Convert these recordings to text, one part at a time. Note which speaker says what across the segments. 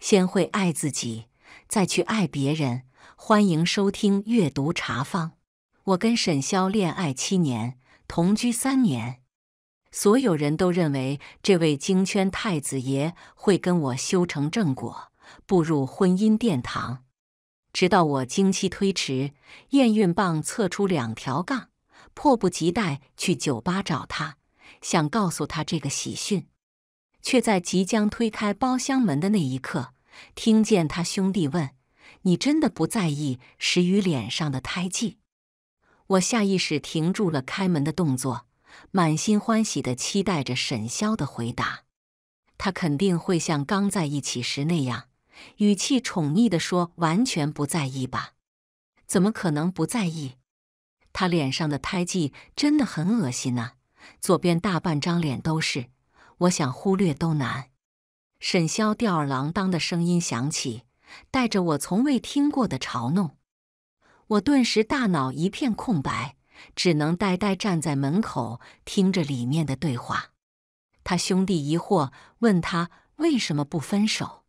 Speaker 1: 先会爱自己，再去爱别人。欢迎收听阅读茶坊。我跟沈潇恋爱七年，同居三年，所有人都认为这位京圈太子爷会跟我修成正果，步入婚姻殿堂。直到我经期推迟，验孕棒测出两条杠，迫不及待去酒吧找他，想告诉他这个喜讯。却在即将推开包厢门的那一刻，听见他兄弟问：“你真的不在意石宇脸上的胎记？”我下意识停住了开门的动作，满心欢喜地期待着沈潇的回答。他肯定会像刚在一起时那样，语气宠溺地说：“完全不在意吧？”怎么可能不在意？他脸上的胎记真的很恶心啊，左边大半张脸都是。我想忽略都难，沈潇吊儿郎当的声音响起，带着我从未听过的嘲弄。我顿时大脑一片空白，只能呆呆站在门口，听着里面的对话。他兄弟疑惑问他为什么不分手，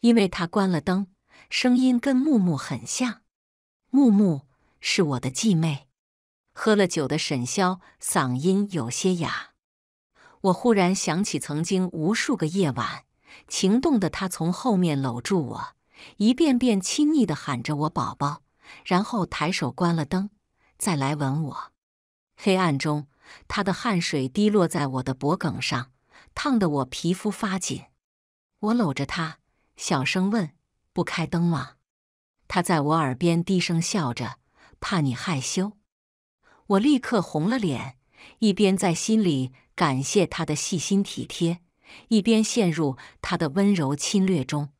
Speaker 1: 因为他关了灯，声音跟木木很像。木木是我的继妹。喝了酒的沈潇嗓音有些哑。我忽然想起，曾经无数个夜晚，情动的他从后面搂住我，一遍遍亲昵的喊着我“宝宝”，然后抬手关了灯，再来吻我。黑暗中，他的汗水滴落在我的脖梗上，烫得我皮肤发紧。我搂着他，小声问：“不开灯吗？”他在我耳边低声笑着，怕你害羞。我立刻红了脸。一边在心里感谢他的细心体贴，一边陷入他的温柔侵略中。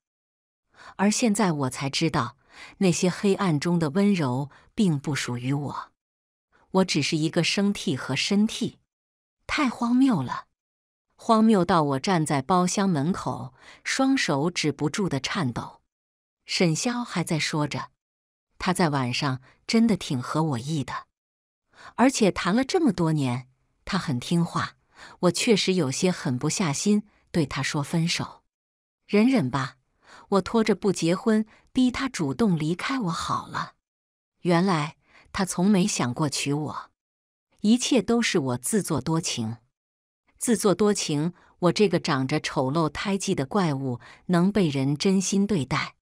Speaker 1: 而现在我才知道，那些黑暗中的温柔并不属于我，我只是一个生替和身替，太荒谬了，荒谬到我站在包厢门口，双手止不住的颤抖。沈潇还在说着，他在晚上真的挺合我意的。而且谈了这么多年，他很听话，我确实有些狠不下心对他说分手，忍忍吧，我拖着不结婚，逼他主动离开我好了。原来他从没想过娶我，一切都是我自作多情。自作多情，我这个长着丑陋胎记的怪物能被人真心对待？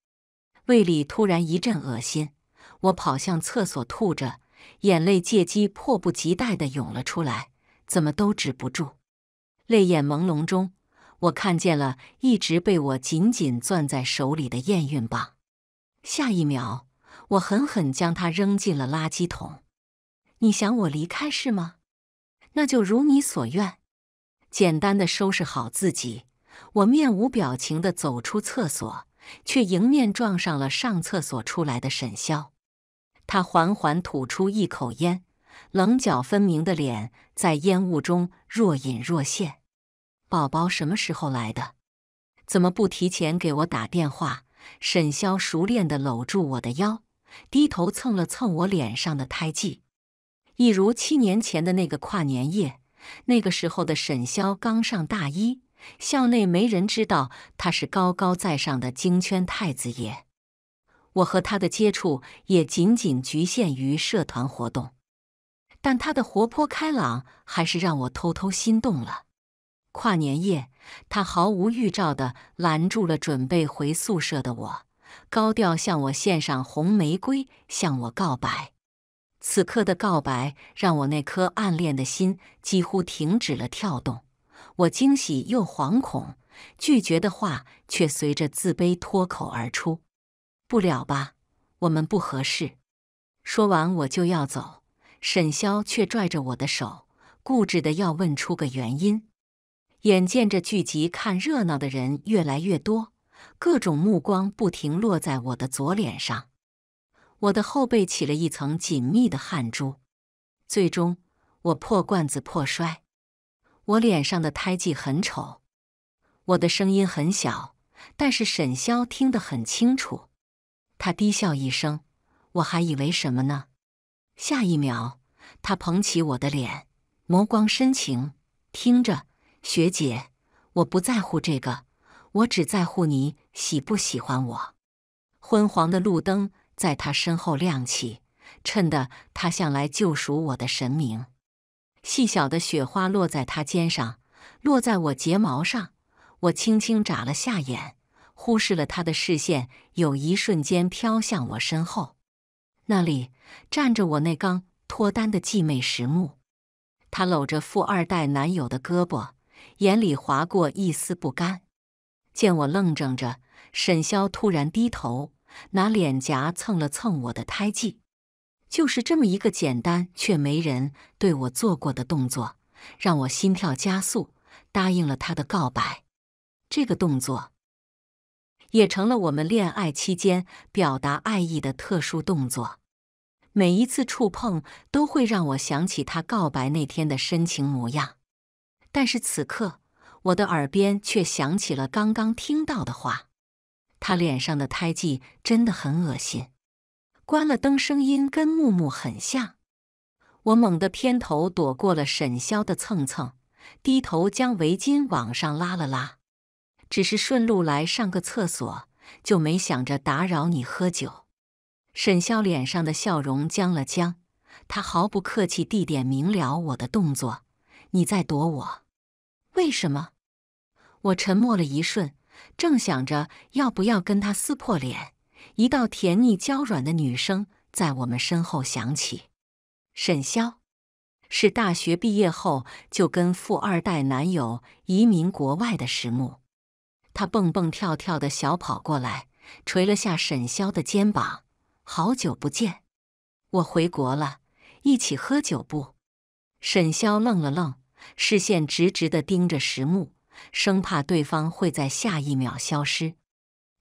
Speaker 1: 胃里突然一阵恶心，我跑向厕所吐着。眼泪借机迫不及待地涌了出来，怎么都止不住。泪眼朦胧中，我看见了一直被我紧紧攥在手里的验孕棒。下一秒，我狠狠将它扔进了垃圾桶。你想我离开是吗？那就如你所愿。简单的收拾好自己，我面无表情地走出厕所，却迎面撞上了上厕所出来的沈潇。他缓缓吐出一口烟，棱角分明的脸在烟雾中若隐若现。宝宝什么时候来的？怎么不提前给我打电话？沈潇熟练地搂住我的腰，低头蹭了蹭我脸上的胎记，一如七年前的那个跨年夜。那个时候的沈潇刚上大一，校内没人知道他是高高在上的京圈太子爷。我和他的接触也仅仅局限于社团活动，但他的活泼开朗还是让我偷偷心动了。跨年夜，他毫无预兆地拦住了准备回宿舍的我，高调向我献上红玫瑰，向我告白。此刻的告白让我那颗暗恋的心几乎停止了跳动。我惊喜又惶恐，拒绝的话却随着自卑脱口而出。不了吧，我们不合适。说完我就要走，沈潇却拽着我的手，固执的要问出个原因。眼见着聚集看热闹的人越来越多，各种目光不停落在我的左脸上，我的后背起了一层紧密的汗珠。最终我破罐子破摔，我脸上的胎记很丑，我的声音很小，但是沈潇听得很清楚。他低笑一声，我还以为什么呢？下一秒，他捧起我的脸，眸光深情。听着，学姐，我不在乎这个，我只在乎你喜不喜欢我。昏黄的路灯在他身后亮起，衬得他像来救赎我的神明。细小的雪花落在他肩上，落在我睫毛上，我轻轻眨了下眼。忽视了他的视线，有一瞬间飘向我身后，那里站着我那刚脱单的继妹石木。她搂着富二代男友的胳膊，眼里划过一丝不甘。见我愣怔着，沈潇突然低头拿脸颊蹭了蹭我的胎记。就是这么一个简单却没人对我做过的动作，让我心跳加速，答应了他的告白。这个动作。也成了我们恋爱期间表达爱意的特殊动作。每一次触碰都会让我想起他告白那天的深情模样。但是此刻，我的耳边却响起了刚刚听到的话：“他脸上的胎记真的很恶心。”关了灯，声音跟木木很像。我猛地偏头躲过了沈潇的蹭蹭，低头将围巾往上拉了拉。只是顺路来上个厕所，就没想着打扰你喝酒。沈潇脸上的笑容僵了僵，他毫不客气地点明了我的动作：“你在躲我，为什么？”我沉默了一瞬，正想着要不要跟他撕破脸，一道甜腻娇软的女声在我们身后响起：“沈潇，是大学毕业后就跟富二代男友移民国外的石木。”他蹦蹦跳跳的小跑过来，捶了下沈潇的肩膀。好久不见，我回国了，一起喝酒不？沈潇愣了愣，视线直直的盯着石木，生怕对方会在下一秒消失。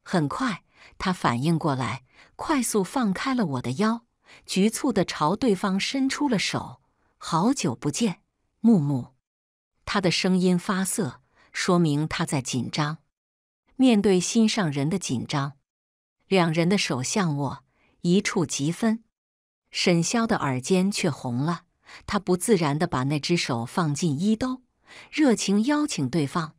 Speaker 1: 很快，他反应过来，快速放开了我的腰，局促的朝对方伸出了手。好久不见，木木。他的声音发涩，说明他在紧张。面对心上人的紧张，两人的手相握，一触即分。沈潇的耳尖却红了，他不自然的把那只手放进衣兜，热情邀请对方：“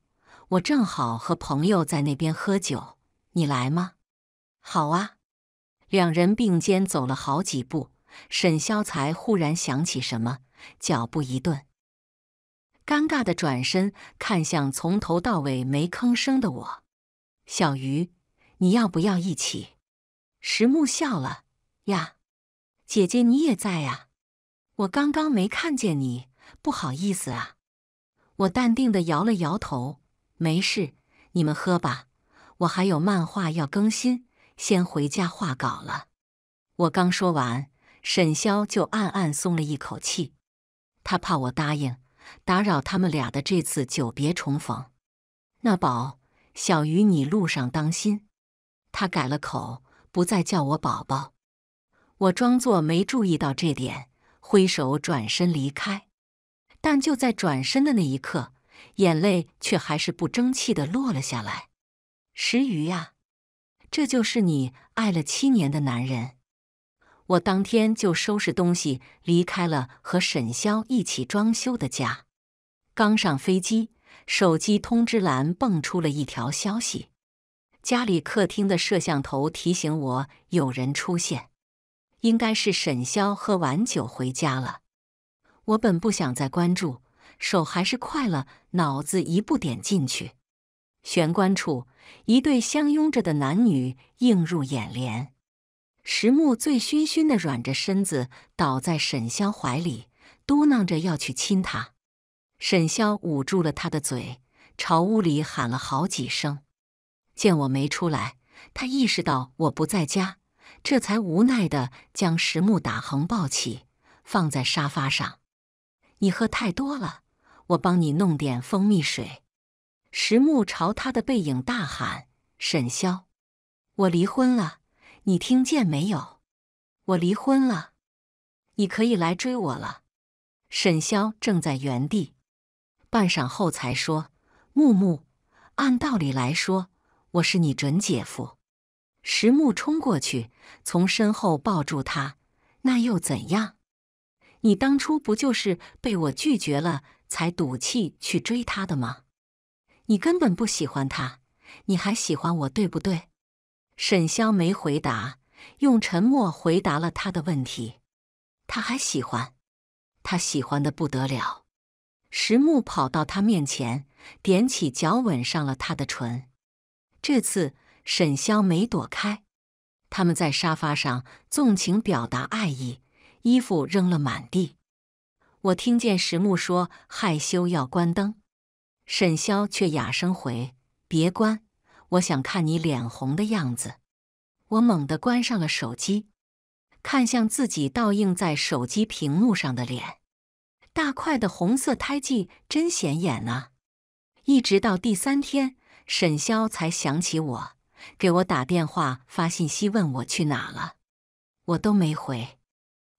Speaker 1: 我正好和朋友在那边喝酒，你来吗？”“好啊。”两人并肩走了好几步，沈潇才忽然想起什么，脚步一顿，尴尬的转身看向从头到尾没吭声的我。小鱼，你要不要一起？石木笑了呀，姐姐你也在啊，我刚刚没看见你，不好意思啊。我淡定的摇了摇头，没事，你们喝吧，我还有漫画要更新，先回家画稿了。我刚说完，沈潇就暗暗松了一口气，他怕我答应打扰他们俩的这次久别重逢。那宝。小鱼，你路上当心。他改了口，不再叫我宝宝。我装作没注意到这点，挥手转身离开。但就在转身的那一刻，眼泪却还是不争气的落了下来。石鱼呀，这就是你爱了七年的男人。我当天就收拾东西离开了和沈潇一起装修的家。刚上飞机。手机通知栏蹦出了一条消息，家里客厅的摄像头提醒我有人出现，应该是沈潇喝完酒回家了。我本不想再关注，手还是快了，脑子一步点进去。玄关处，一对相拥着的男女映入眼帘，石木醉醺醺的软着身子倒在沈潇怀里，嘟囔着要去亲他。沈潇捂住了他的嘴，朝屋里喊了好几声。见我没出来，他意识到我不在家，这才无奈的将石木打横抱起，放在沙发上。你喝太多了，我帮你弄点蜂蜜水。石木朝他的背影大喊：“沈潇，我离婚了，你听见没有？我离婚了，你可以来追我了。”沈潇正在原地。半晌后才说：“木木，按道理来说，我是你准姐夫。”石木冲过去，从身后抱住他。那又怎样？你当初不就是被我拒绝了，才赌气去追他的吗？你根本不喜欢他，你还喜欢我，对不对？沈潇没回答，用沉默回答了他的问题。他还喜欢，他喜欢的不得了。石木跑到他面前，踮起脚吻上了他的唇。这次沈潇没躲开，他们在沙发上纵情表达爱意，衣服扔了满地。我听见石木说害羞要关灯，沈潇却哑声回：“别关，我想看你脸红的样子。”我猛地关上了手机，看向自己倒映在手机屏幕上的脸。大块的红色胎记真显眼啊！一直到第三天，沈潇才想起我，给我打电话发信息问我去哪了，我都没回。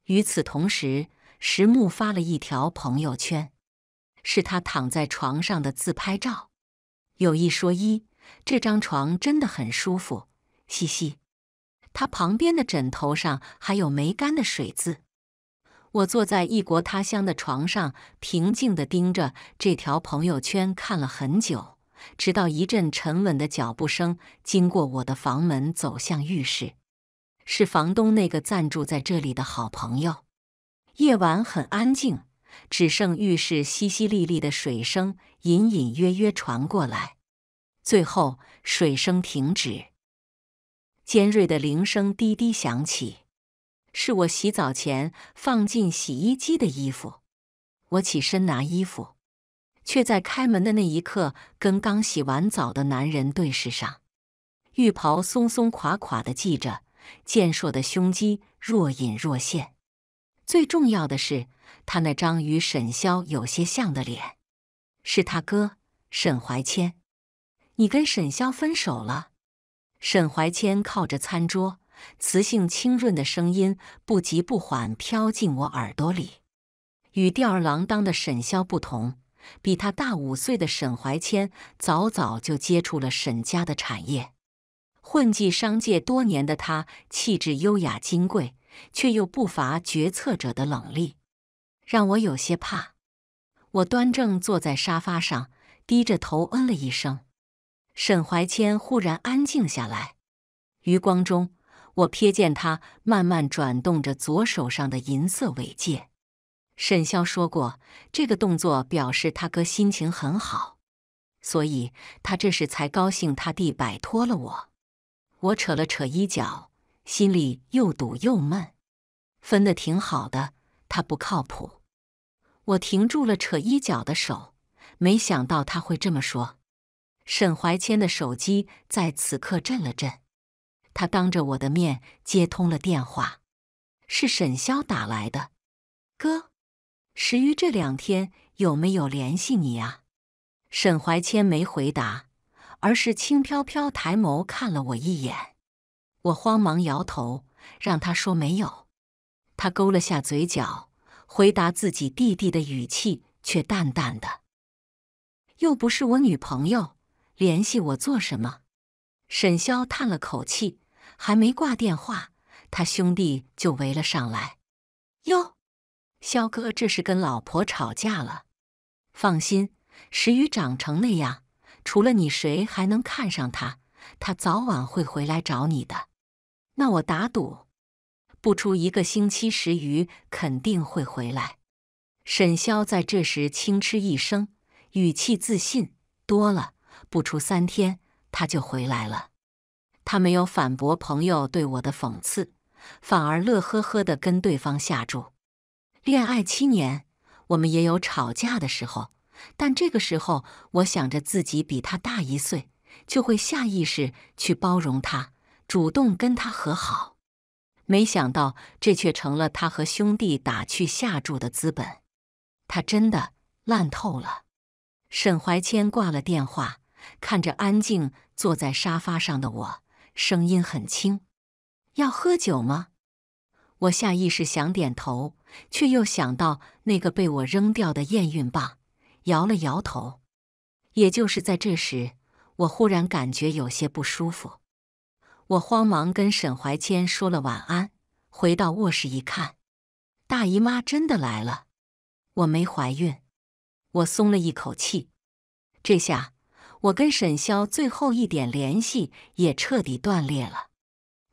Speaker 1: 与此同时，石木发了一条朋友圈，是他躺在床上的自拍照。有一说一，这张床真的很舒服，嘻嘻。他旁边的枕头上还有没干的水渍。我坐在异国他乡的床上，平静地盯着这条朋友圈看了很久，直到一阵沉稳的脚步声经过我的房门，走向浴室。是房东那个暂住在这里的好朋友。夜晚很安静，只剩浴室淅淅沥沥的水声隐隐约约传过来，最后水声停止，尖锐的铃声滴滴响起。是我洗澡前放进洗衣机的衣服。我起身拿衣服，却在开门的那一刻跟刚洗完澡的男人对视上。浴袍松松垮垮的系着，健硕的胸肌若隐若现。最重要的是，他那张与沈潇有些像的脸，是他哥沈怀谦。你跟沈潇分手了？沈怀谦靠着餐桌。磁性清润的声音不急不缓飘进我耳朵里，与吊儿郎当的沈潇不同，比他大五岁的沈怀谦早早就接触了沈家的产业，混迹商界多年的他，气质优雅金贵，却又不乏决策者的冷厉，让我有些怕。我端正坐在沙发上，低着头，嗯了一声。沈怀谦忽然安静下来，余光中。我瞥见他慢慢转动着左手上的银色尾戒。沈潇说过，这个动作表示他哥心情很好，所以他这时才高兴他弟摆脱了我。我扯了扯衣角，心里又堵又闷。分得挺好的，他不靠谱。我停住了扯衣角的手，没想到他会这么说。沈怀谦的手机在此刻震了震。他当着我的面接通了电话，是沈潇打来的。哥，石鱼这两天有没有联系你啊？沈怀谦没回答，而是轻飘飘抬眸看了我一眼。我慌忙摇头，让他说没有。他勾了下嘴角，回答自己弟弟的语气却淡淡的：“又不是我女朋友，联系我做什么？”沈潇叹了口气。还没挂电话，他兄弟就围了上来。哟，肖哥，这是跟老婆吵架了？放心，石宇长成那样，除了你谁还能看上他？他早晚会回来找你的。那我打赌，不出一个星期，石宇肯定会回来。沈潇在这时轻嗤一声，语气自信多了。不出三天，他就回来了。他没有反驳朋友对我的讽刺，反而乐呵呵地跟对方下注。恋爱七年，我们也有吵架的时候，但这个时候我想着自己比他大一岁，就会下意识去包容他，主动跟他和好。没想到这却成了他和兄弟打趣下注的资本。他真的烂透了。沈怀谦挂了电话，看着安静坐在沙发上的我。声音很轻，要喝酒吗？我下意识想点头，却又想到那个被我扔掉的验孕棒，摇了摇头。也就是在这时，我忽然感觉有些不舒服。我慌忙跟沈怀谦说了晚安，回到卧室一看，大姨妈真的来了，我没怀孕，我松了一口气。这下。我跟沈潇最后一点联系也彻底断裂了。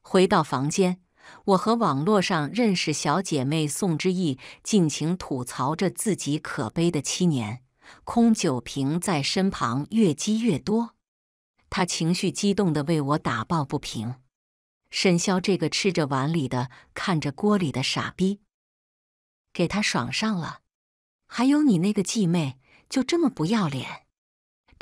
Speaker 1: 回到房间，我和网络上认识小姐妹宋之意尽情吐槽着自己可悲的七年。空酒瓶在身旁越积越多，她情绪激动地为我打抱不平：“沈潇这个吃着碗里的看着锅里的傻逼，给他爽上了。还有你那个继妹，就这么不要脸。”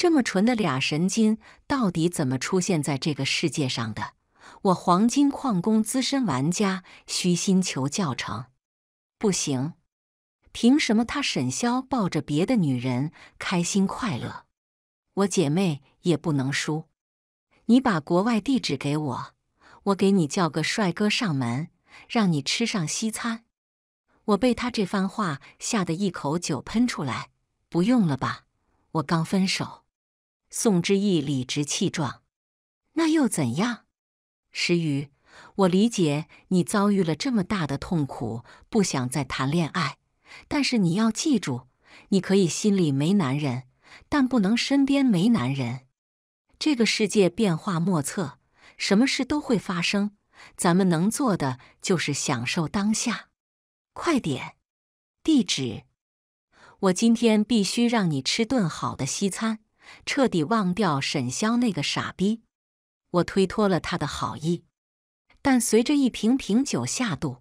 Speaker 1: 这么纯的俩神经，到底怎么出现在这个世界上的？我黄金矿工资深玩家，虚心求教程。不行，凭什么他沈潇抱着别的女人开心快乐，我姐妹也不能输。你把国外地址给我，我给你叫个帅哥上门，让你吃上西餐。我被他这番话吓得一口酒喷出来。不用了吧，我刚分手。宋之意理直气壮：“那又怎样？”石宇，我理解你遭遇了这么大的痛苦，不想再谈恋爱。但是你要记住，你可以心里没男人，但不能身边没男人。这个世界变化莫测，什么事都会发生。咱们能做的就是享受当下。快点，地址。我今天必须让你吃顿好的西餐。彻底忘掉沈潇那个傻逼，我推脱了他的好意，但随着一瓶瓶酒下肚，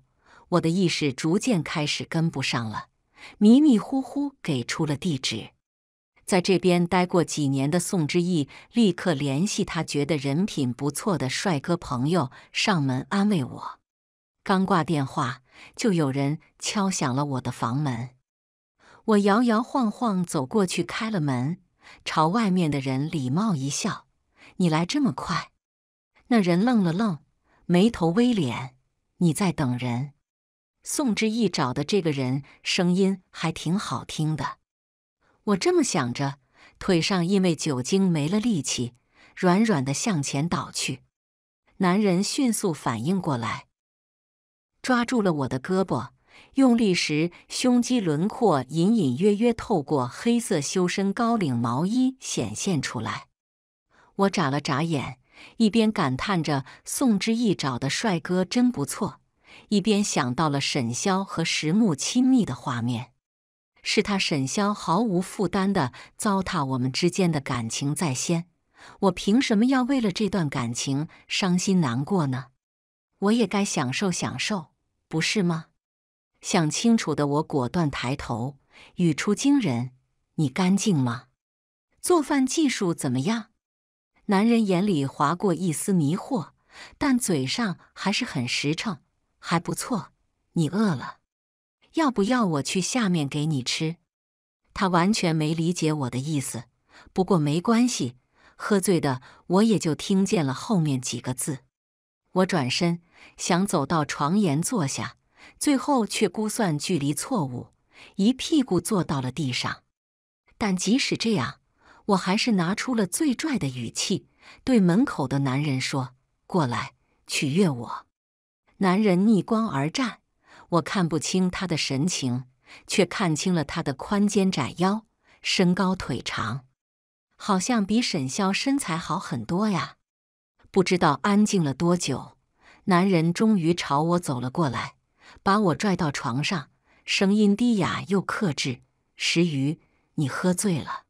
Speaker 1: 我的意识逐渐开始跟不上了，迷迷糊糊给出了地址。在这边待过几年的宋之意立刻联系他，觉得人品不错的帅哥朋友上门安慰我。刚挂电话，就有人敲响了我的房门。我摇摇晃晃走过去开了门。朝外面的人礼貌一笑：“你来这么快？”那人愣了愣，眉头微敛：“你在等人？”宋之意找的这个人声音还挺好听的，我这么想着，腿上因为酒精没了力气，软软的向前倒去。男人迅速反应过来，抓住了我的胳膊。用力时，胸肌轮廓隐隐约约透过黑色修身高领毛衣显现出来。我眨了眨眼，一边感叹着宋之意找的帅哥真不错，一边想到了沈潇和石木亲密的画面。是他沈潇毫无负担的糟蹋我们之间的感情在先，我凭什么要为了这段感情伤心难过呢？我也该享受享受，不是吗？想清楚的我果断抬头，语出惊人：“你干净吗？做饭技术怎么样？”男人眼里划过一丝迷惑，但嘴上还是很实诚：“还不错。”“你饿了，要不要我去下面给你吃？”他完全没理解我的意思，不过没关系，喝醉的我也就听见了后面几个字。我转身想走到床沿坐下。最后却估算距离错误，一屁股坐到了地上。但即使这样，我还是拿出了最拽的语气对门口的男人说：“过来，取悦我。”男人逆光而站，我看不清他的神情，却看清了他的宽肩窄腰，身高腿长，好像比沈潇身材好很多呀。不知道安静了多久，男人终于朝我走了过来。把我拽到床上，声音低哑又克制。石鱼，你喝醉了？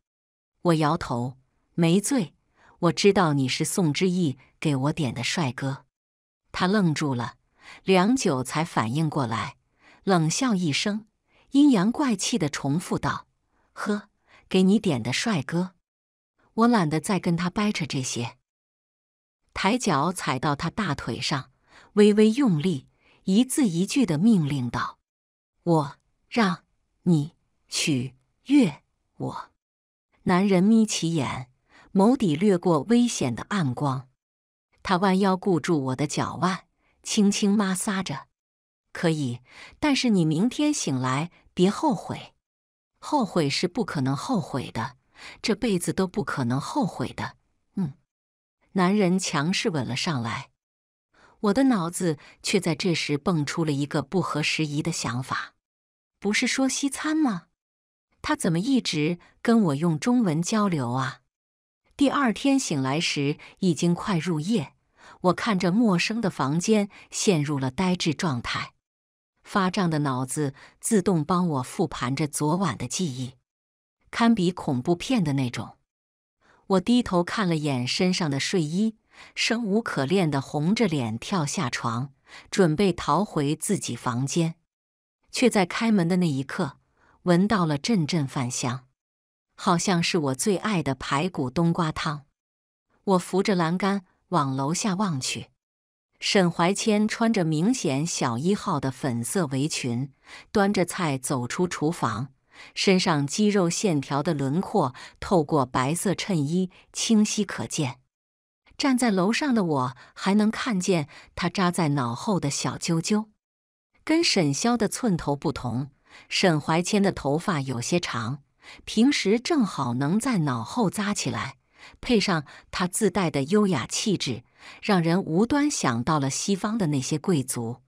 Speaker 1: 我摇头，没醉。我知道你是宋之意给我点的帅哥。他愣住了，良久才反应过来，冷笑一声，阴阳怪气地重复道：“呵，给你点的帅哥。”我懒得再跟他掰扯这些，抬脚踩到他大腿上，微微用力。一字一句的命令道：“我让你取悦我。”男人眯起眼，眸底掠过危险的暗光。他弯腰固住我的脚腕，轻轻摩挲着。可以，但是你明天醒来别后悔。后悔是不可能后悔的，这辈子都不可能后悔的。嗯。男人强势吻了上来。我的脑子却在这时蹦出了一个不合时宜的想法：不是说西餐吗？他怎么一直跟我用中文交流啊？第二天醒来时已经快入夜，我看着陌生的房间陷入了呆滞状态，发胀的脑子自动帮我复盘着昨晚的记忆，堪比恐怖片的那种。我低头看了眼身上的睡衣。生无可恋的红着脸跳下床，准备逃回自己房间，却在开门的那一刻闻到了阵阵饭香，好像是我最爱的排骨冬瓜汤。我扶着栏杆往楼下望去，沈怀谦穿着明显小一号的粉色围裙，端着菜走出厨房，身上肌肉线条的轮廓透过白色衬衣清晰可见。站在楼上的我还能看见他扎在脑后的小揪揪，跟沈潇的寸头不同，沈怀谦的头发有些长，平时正好能在脑后扎起来，配上他自带的优雅气质，让人无端想到了西方的那些贵族。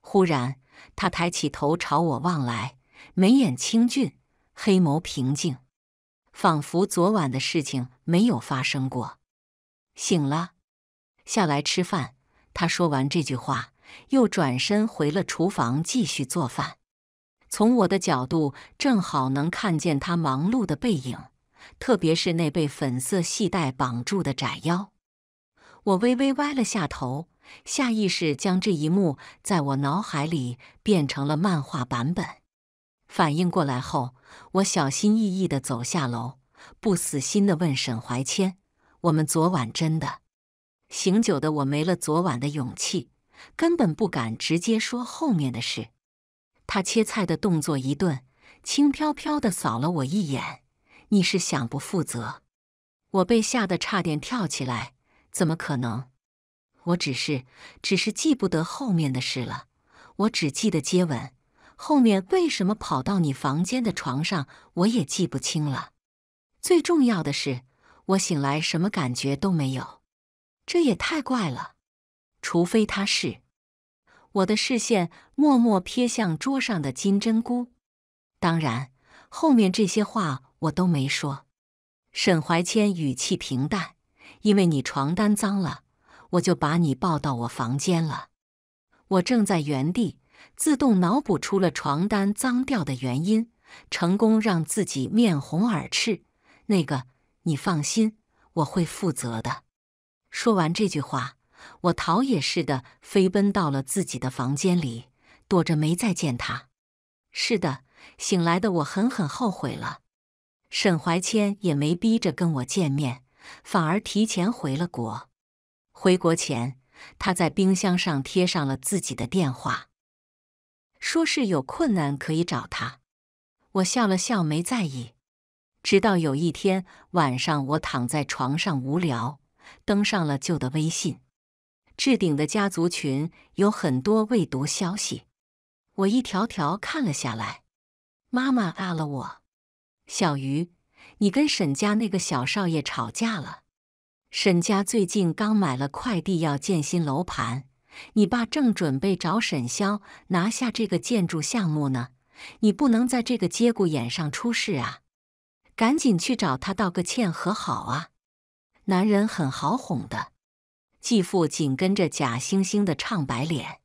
Speaker 1: 忽然，他抬起头朝我望来，眉眼清俊，黑眸平静，仿佛昨晚的事情没有发生过。醒了，下来吃饭。他说完这句话，又转身回了厨房继续做饭。从我的角度，正好能看见他忙碌的背影，特别是那被粉色系带绑住的窄腰。我微微歪了下头，下意识将这一幕在我脑海里变成了漫画版本。反应过来后，我小心翼翼的走下楼，不死心的问沈怀谦。我们昨晚真的，醒酒的我没了昨晚的勇气，根本不敢直接说后面的事。他切菜的动作一顿，轻飘飘的扫了我一眼：“你是想不负责？”我被吓得差点跳起来。怎么可能？我只是，只是记不得后面的事了。我只记得接吻，后面为什么跑到你房间的床上，我也记不清了。最重要的是。我醒来什么感觉都没有，这也太怪了。除非他是我的视线默默瞥向桌上的金针菇。当然，后面这些话我都没说。沈怀谦语气平淡：“因为你床单脏了，我就把你抱到我房间了。”我正在原地自动脑补出了床单脏掉的原因，成功让自己面红耳赤。那个。你放心，我会负责的。说完这句话，我逃也似的飞奔到了自己的房间里，躲着没再见他。是的，醒来的我狠狠后悔了。沈怀谦也没逼着跟我见面，反而提前回了国。回国前，他在冰箱上贴上了自己的电话，说是有困难可以找他。我笑了笑，没在意。直到有一天晚上，我躺在床上无聊，登上了旧的微信，置顶的家族群有很多未读消息，我一条条看了下来。妈妈啊了我，小鱼，你跟沈家那个小少爷吵架了？沈家最近刚买了快递，要建新楼盘，你爸正准备找沈潇拿下这个建筑项目呢，你不能在这个节骨眼上出事啊！赶紧去找他道个歉和好啊！男人很好哄的，继父紧跟着假惺惺的唱白脸。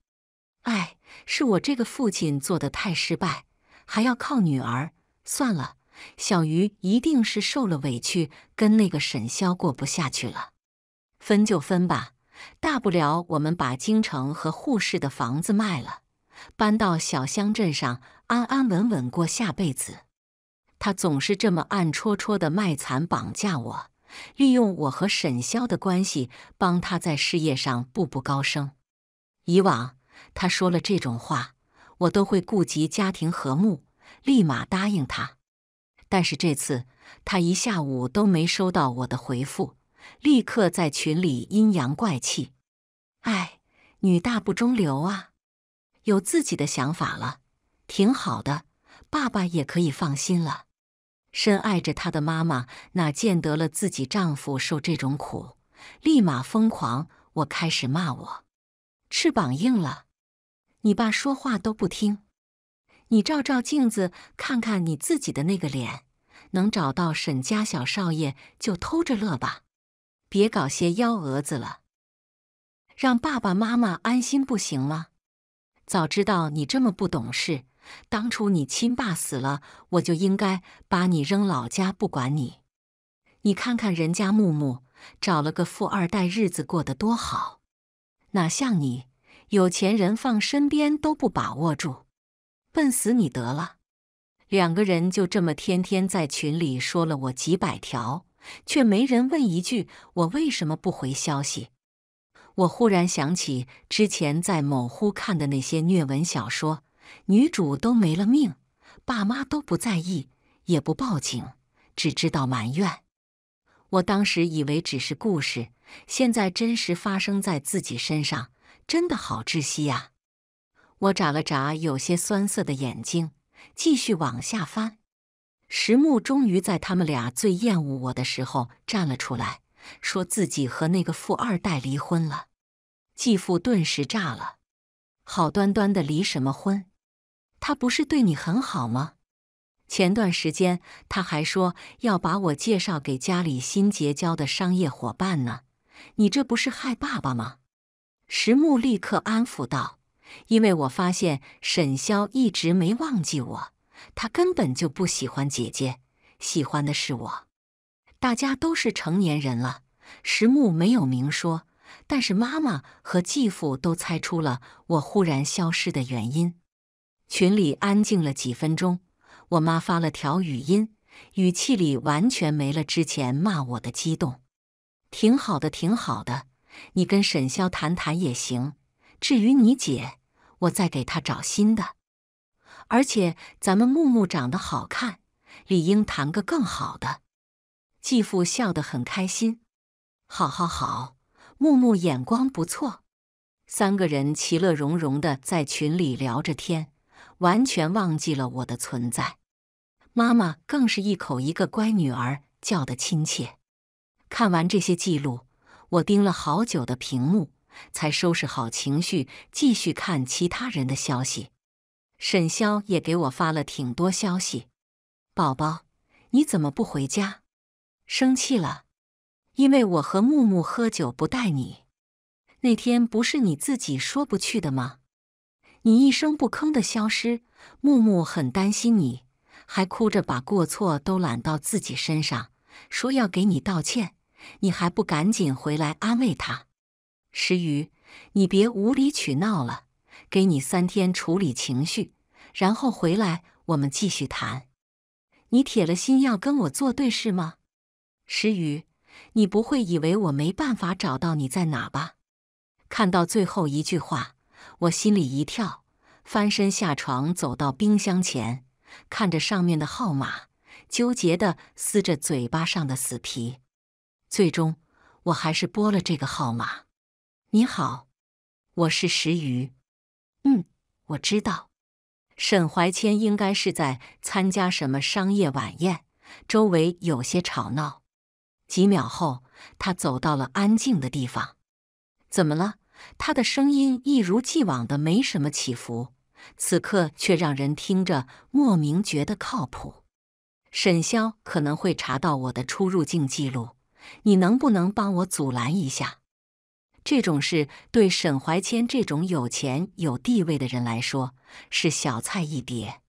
Speaker 1: 哎，是我这个父亲做的太失败，还要靠女儿。算了，小鱼一定是受了委屈，跟那个沈潇过不下去了，分就分吧，大不了我们把京城和沪市的房子卖了，搬到小乡镇上安安稳稳过下辈子。他总是这么暗戳戳的卖惨绑架我，利用我和沈潇的关系，帮他在事业上步步高升。以往他说了这种话，我都会顾及家庭和睦，立马答应他。但是这次他一下午都没收到我的回复，立刻在群里阴阳怪气：“哎，女大不中留啊，有自己的想法了，挺好的，爸爸也可以放心了。”深爱着她的妈妈，哪见得了自己丈夫受这种苦？立马疯狂！我开始骂我：“翅膀硬了，你爸说话都不听。你照照镜子，看看你自己的那个脸，能找到沈家小少爷就偷着乐吧，别搞些幺蛾子了。让爸爸妈妈安心不行吗？早知道你这么不懂事。”当初你亲爸死了，我就应该把你扔老家不管你。你看看人家木木，找了个富二代，日子过得多好，哪像你，有钱人放身边都不把握住，笨死你得了！两个人就这么天天在群里说了我几百条，却没人问一句我为什么不回消息。我忽然想起之前在某乎看的那些虐文小说。女主都没了命，爸妈都不在意，也不报警，只知道埋怨。我当时以为只是故事，现在真实发生在自己身上，真的好窒息啊！我眨了眨有些酸涩的眼睛，继续往下翻。石木终于在他们俩最厌恶我的时候站了出来，说自己和那个富二代离婚了。继父顿时炸了，好端端的离什么婚？他不是对你很好吗？前段时间他还说要把我介绍给家里新结交的商业伙伴呢。你这不是害爸爸吗？石木立刻安抚道：“因为我发现沈潇一直没忘记我，他根本就不喜欢姐姐，喜欢的是我。大家都是成年人了。”石木没有明说，但是妈妈和继父都猜出了我忽然消失的原因。群里安静了几分钟，我妈发了条语音，语气里完全没了之前骂我的激动。挺好的，挺好的，你跟沈潇谈谈也行。至于你姐，我再给她找新的。而且咱们木木长得好看，理应谈个更好的。继父笑得很开心。好好好，木木眼光不错。三个人其乐融融的在群里聊着天。完全忘记了我的存在，妈妈更是一口一个“乖女儿”叫的亲切。看完这些记录，我盯了好久的屏幕，才收拾好情绪，继续看其他人的消息。沈潇也给我发了挺多消息：“宝宝，你怎么不回家？生气了？因为我和木木喝酒不带你。那天不是你自己说不去的吗？”你一声不吭地消失，木木很担心你，还哭着把过错都揽到自己身上，说要给你道歉。你还不赶紧回来安慰他？石宇，你别无理取闹了。给你三天处理情绪，然后回来，我们继续谈。你铁了心要跟我作对是吗？石宇，你不会以为我没办法找到你在哪吧？看到最后一句话。我心里一跳，翻身下床，走到冰箱前，看着上面的号码，纠结的撕着嘴巴上的死皮。最终，我还是拨了这个号码。你好，我是石瑜。嗯，我知道。沈怀谦应该是在参加什么商业晚宴，周围有些吵闹。几秒后，他走到了安静的地方。怎么了？他的声音一如既往的没什么起伏，此刻却让人听着莫名觉得靠谱。沈潇可能会查到我的出入境记录，你能不能帮我阻拦一下？这种事对沈怀谦这种有钱有地位的人来说是小菜一碟，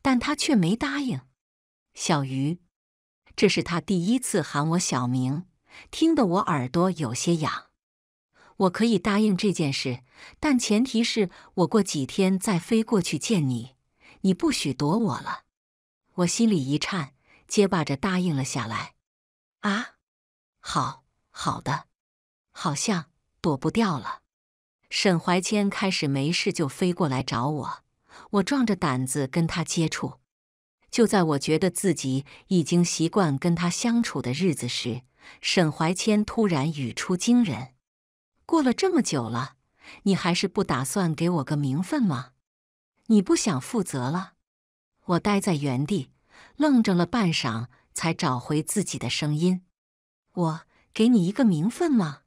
Speaker 1: 但他却没答应。小鱼，这是他第一次喊我小名，听得我耳朵有些痒。我可以答应这件事，但前提是我过几天再飞过去见你。你不许躲我了。我心里一颤，结巴着答应了下来。啊，好好的，好像躲不掉了。沈怀谦开始没事就飞过来找我，我壮着胆子跟他接触。就在我觉得自己已经习惯跟他相处的日子时，沈怀谦突然语出惊人。过了这么久了，你还是不打算给我个名分吗？你不想负责了？我呆在原地，愣怔了半晌，才找回自己的声音。我给你一个名分吗？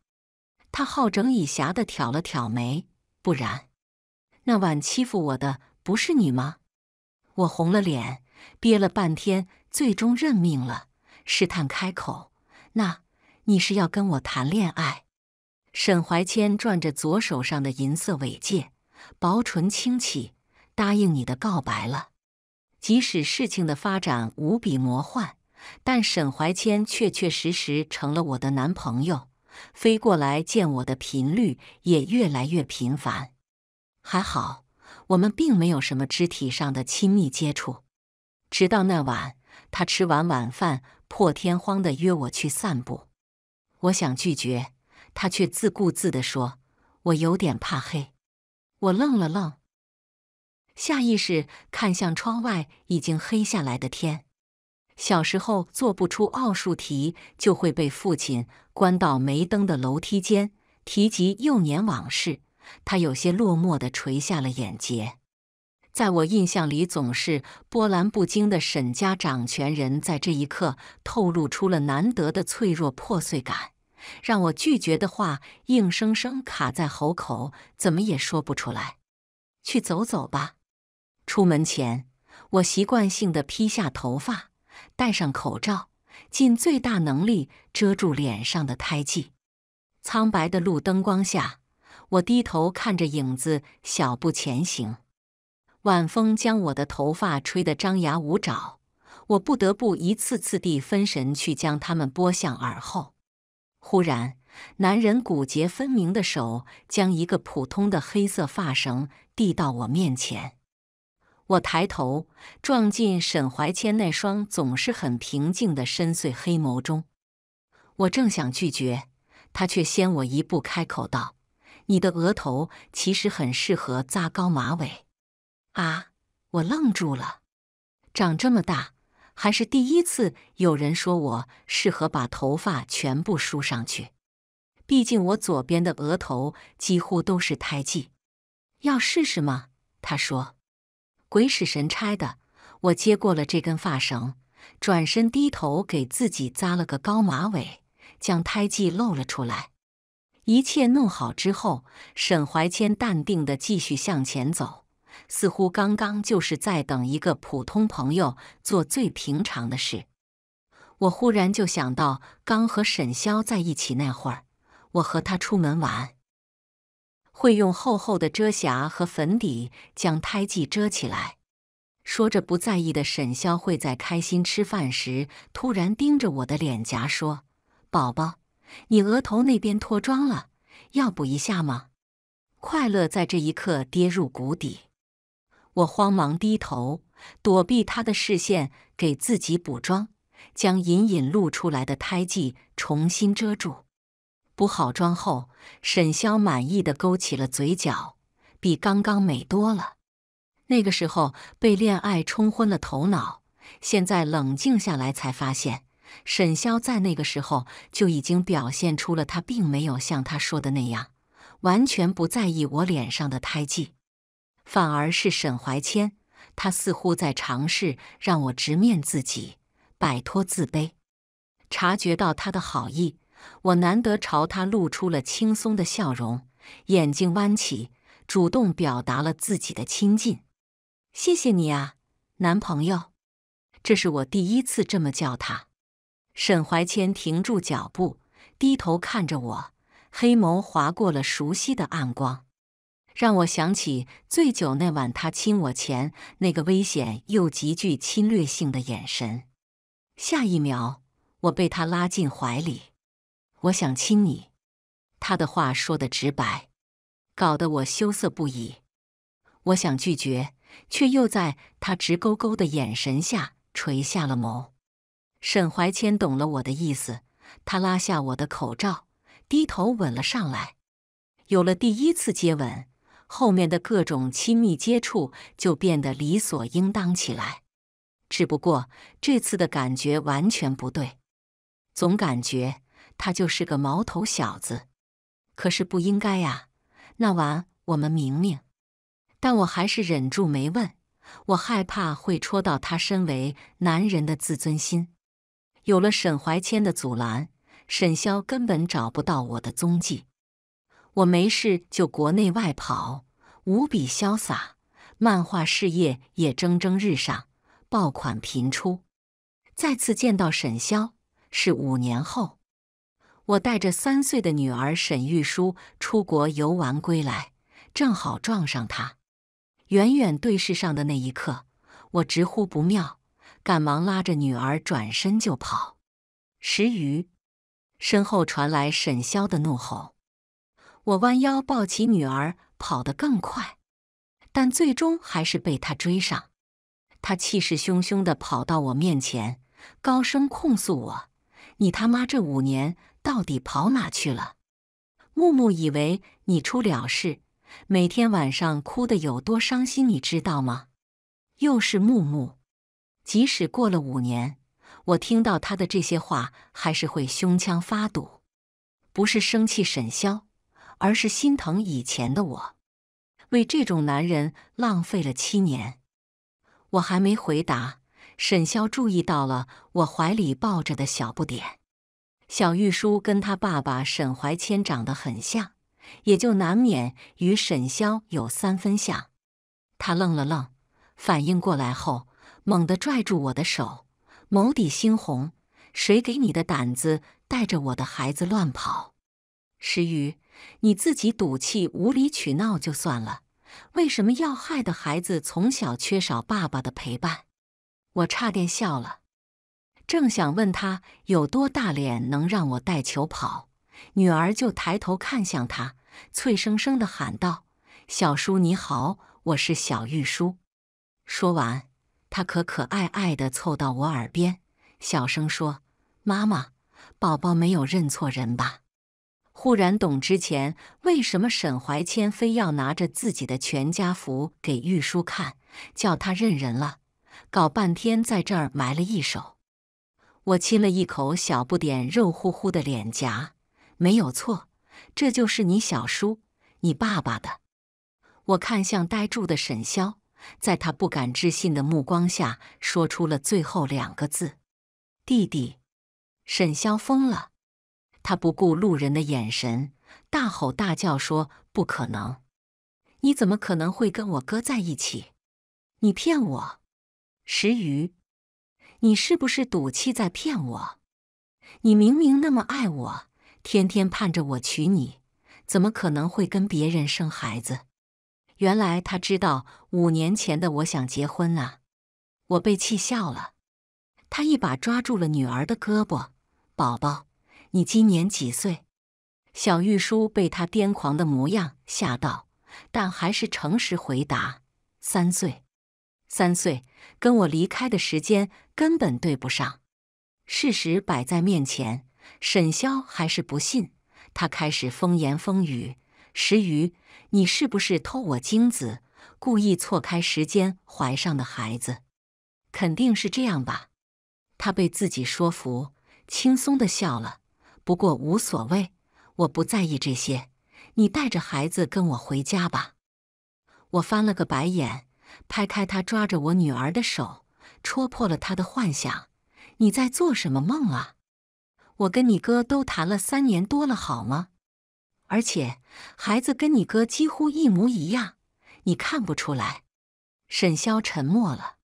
Speaker 1: 他好整以暇的挑了挑眉。不然，那晚欺负我的不是你吗？我红了脸，憋了半天，最终认命了，试探开口：“那你是要跟我谈恋爱？”沈怀谦转着左手上的银色尾戒，薄唇轻启，答应你的告白了。即使事情的发展无比魔幻，但沈怀谦确确实实成了我的男朋友，飞过来见我的频率也越来越频繁。还好，我们并没有什么肢体上的亲密接触。直到那晚，他吃完晚饭，破天荒的约我去散步。我想拒绝。他却自顾自的说：“我有点怕黑。”我愣了愣，下意识看向窗外已经黑下来的天。小时候做不出奥数题，就会被父亲关到没灯的楼梯间。提及幼年往事，他有些落寞的垂下了眼睫。在我印象里总是波澜不惊的沈家掌权人，在这一刻透露出了难得的脆弱破碎感。让我拒绝的话，硬生生卡在喉口，怎么也说不出来。去走走吧。出门前，我习惯性的披下头发，戴上口罩，尽最大能力遮住脸上的胎记。苍白的路灯光下，我低头看着影子，小步前行。晚风将我的头发吹得张牙舞爪，我不得不一次次地分神去将它们拨向耳后。忽然，男人骨节分明的手将一个普通的黑色发绳递到我面前。我抬头撞进沈怀谦那双总是很平静的深邃黑眸中。我正想拒绝，他却先我一步开口道：“你的额头其实很适合扎高马尾。”啊！我愣住了，长这么大。还是第一次有人说我适合把头发全部梳上去，毕竟我左边的额头几乎都是胎记。要试试吗？他说。鬼使神差的，我接过了这根发绳，转身低头给自己扎了个高马尾，将胎记露了出来。一切弄好之后，沈怀谦淡定的继续向前走。似乎刚刚就是在等一个普通朋友做最平常的事。我忽然就想到，刚和沈潇在一起那会儿，我和他出门玩，会用厚厚的遮瑕和粉底将胎记遮起来。说着不在意的沈潇会在开心吃饭时突然盯着我的脸颊说：“宝宝，你额头那边脱妆了，要补一下吗？”快乐在这一刻跌入谷底。我慌忙低头躲避他的视线，给自己补妆，将隐隐露出来的胎记重新遮住。补好妆后，沈潇满意的勾起了嘴角，比刚刚美多了。那个时候被恋爱冲昏了头脑，现在冷静下来才发现，沈潇在那个时候就已经表现出了他并没有像他说的那样，完全不在意我脸上的胎记。反而是沈怀谦，他似乎在尝试让我直面自己，摆脱自卑。察觉到他的好意，我难得朝他露出了轻松的笑容，眼睛弯起，主动表达了自己的亲近。谢谢你啊，男朋友，这是我第一次这么叫他。沈怀谦停住脚步，低头看着我，黑眸划过了熟悉的暗光。让我想起醉酒那晚，他亲我前那个危险又极具侵略性的眼神。下一秒，我被他拉进怀里。我想亲你，他的话说得直白，搞得我羞涩不已。我想拒绝，却又在他直勾勾的眼神下垂下了眸。沈怀谦懂了我的意思，他拉下我的口罩，低头吻了上来。有了第一次接吻。后面的各种亲密接触就变得理所应当起来，只不过这次的感觉完全不对，总感觉他就是个毛头小子。可是不应该呀，那晚我们明明……但我还是忍住没问，我害怕会戳到他身为男人的自尊心。有了沈怀谦的阻拦，沈潇根本找不到我的踪迹。我没事，就国内外跑，无比潇洒。漫画事业也蒸蒸日上，爆款频出。再次见到沈潇是五年后，我带着三岁的女儿沈玉书出国游玩归来，正好撞上他。远远对视上的那一刻，我直呼不妙，赶忙拉着女儿转身就跑。时鱼身后传来沈潇的怒吼。我弯腰抱起女儿，跑得更快，但最终还是被他追上。他气势汹汹地跑到我面前，高声控诉我：“你他妈这五年到底跑哪去了？”木木以为你出了事，每天晚上哭得有多伤心，你知道吗？又是木木，即使过了五年，我听到他的这些话，还是会胸腔发堵，不是生气沈潇，而是心疼以前的我，为这种男人浪费了七年。我还没回答，沈潇注意到了我怀里抱着的小不点，小玉叔跟他爸爸沈怀谦长得很像，也就难免与沈潇有三分像。他愣了愣，反应过来后猛地拽住我的手，眸底猩红：“谁给你的胆子带着我的孩子乱跑，时雨？”你自己赌气、无理取闹就算了，为什么要害的孩子从小缺少爸爸的陪伴？我差点笑了，正想问他有多大脸能让我带球跑，女儿就抬头看向他，脆生生地喊道：“小叔你好，我是小玉叔。”说完，她可可爱爱地凑到我耳边，小声说：“妈妈，宝宝没有认错人吧？”忽然懂之前为什么沈怀谦非要拿着自己的全家福给玉书看，叫他认人了。搞半天在这儿埋了一手。我亲了一口小不点肉乎乎的脸颊，没有错，这就是你小叔，你爸爸的。我看向呆住的沈潇，在他不敢置信的目光下，说出了最后两个字：弟弟。沈潇疯了。他不顾路人的眼神，大吼大叫说：“不可能！你怎么可能会跟我哥在一起？你骗我！石鱼，你是不是赌气在骗我？你明明那么爱我，天天盼着我娶你，怎么可能会跟别人生孩子？原来他知道五年前的我想结婚啊！我被气笑了。他一把抓住了女儿的胳膊，宝宝。”你今年几岁？小玉书被他癫狂的模样吓到，但还是诚实回答：“三岁，三岁，跟我离开的时间根本对不上。”事实摆在面前，沈潇还是不信。他开始风言风语：“石瑜，你是不是偷我精子，故意错开时间怀上的孩子？肯定是这样吧。”他被自己说服，轻松的笑了。不过无所谓，我不在意这些。你带着孩子跟我回家吧。我翻了个白眼，拍开他抓着我女儿的手，戳破了他的幻想。你在做什么梦啊？我跟你哥都谈了三年多了，好吗？而且孩子跟你哥几乎一模一样，你看不出来。沈潇沉默了。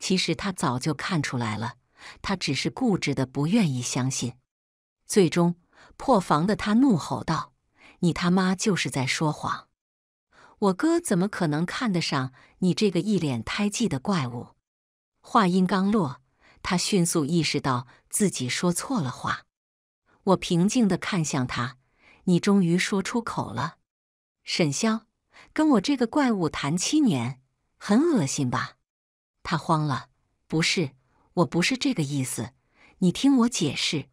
Speaker 1: 其实他早就看出来了，他只是固执的不愿意相信。最终，破防的他怒吼道：“你他妈就是在说谎！我哥怎么可能看得上你这个一脸胎记的怪物？”话音刚落，他迅速意识到自己说错了话。我平静的看向他：“你终于说出口了，沈潇，跟我这个怪物谈七年，很恶心吧？”他慌了：“不是，我不是这个意思，你听我解释。”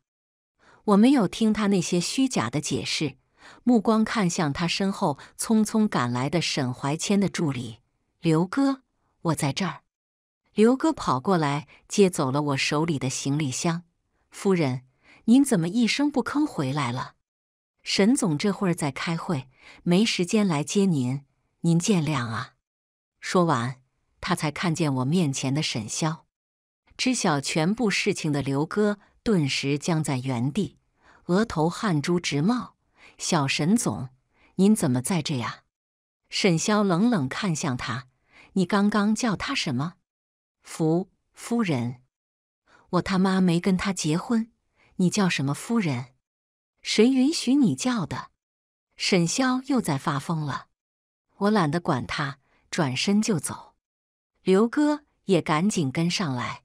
Speaker 1: 我没有听他那些虚假的解释，目光看向他身后匆匆赶来的沈怀谦的助理刘哥。我在这儿。刘哥跑过来接走了我手里的行李箱。夫人，您怎么一声不吭回来了？沈总这会儿在开会，没时间来接您，您见谅啊。说完，他才看见我面前的沈潇。知晓全部事情的刘哥。顿时僵在原地，额头汗珠直冒。小沈总，您怎么在这呀？沈潇冷冷看向他：“你刚刚叫他什么？夫夫人？我他妈没跟他结婚，你叫什么夫人？谁允许你叫的？”沈潇又在发疯了，我懒得管他，转身就走。刘哥也赶紧跟上来。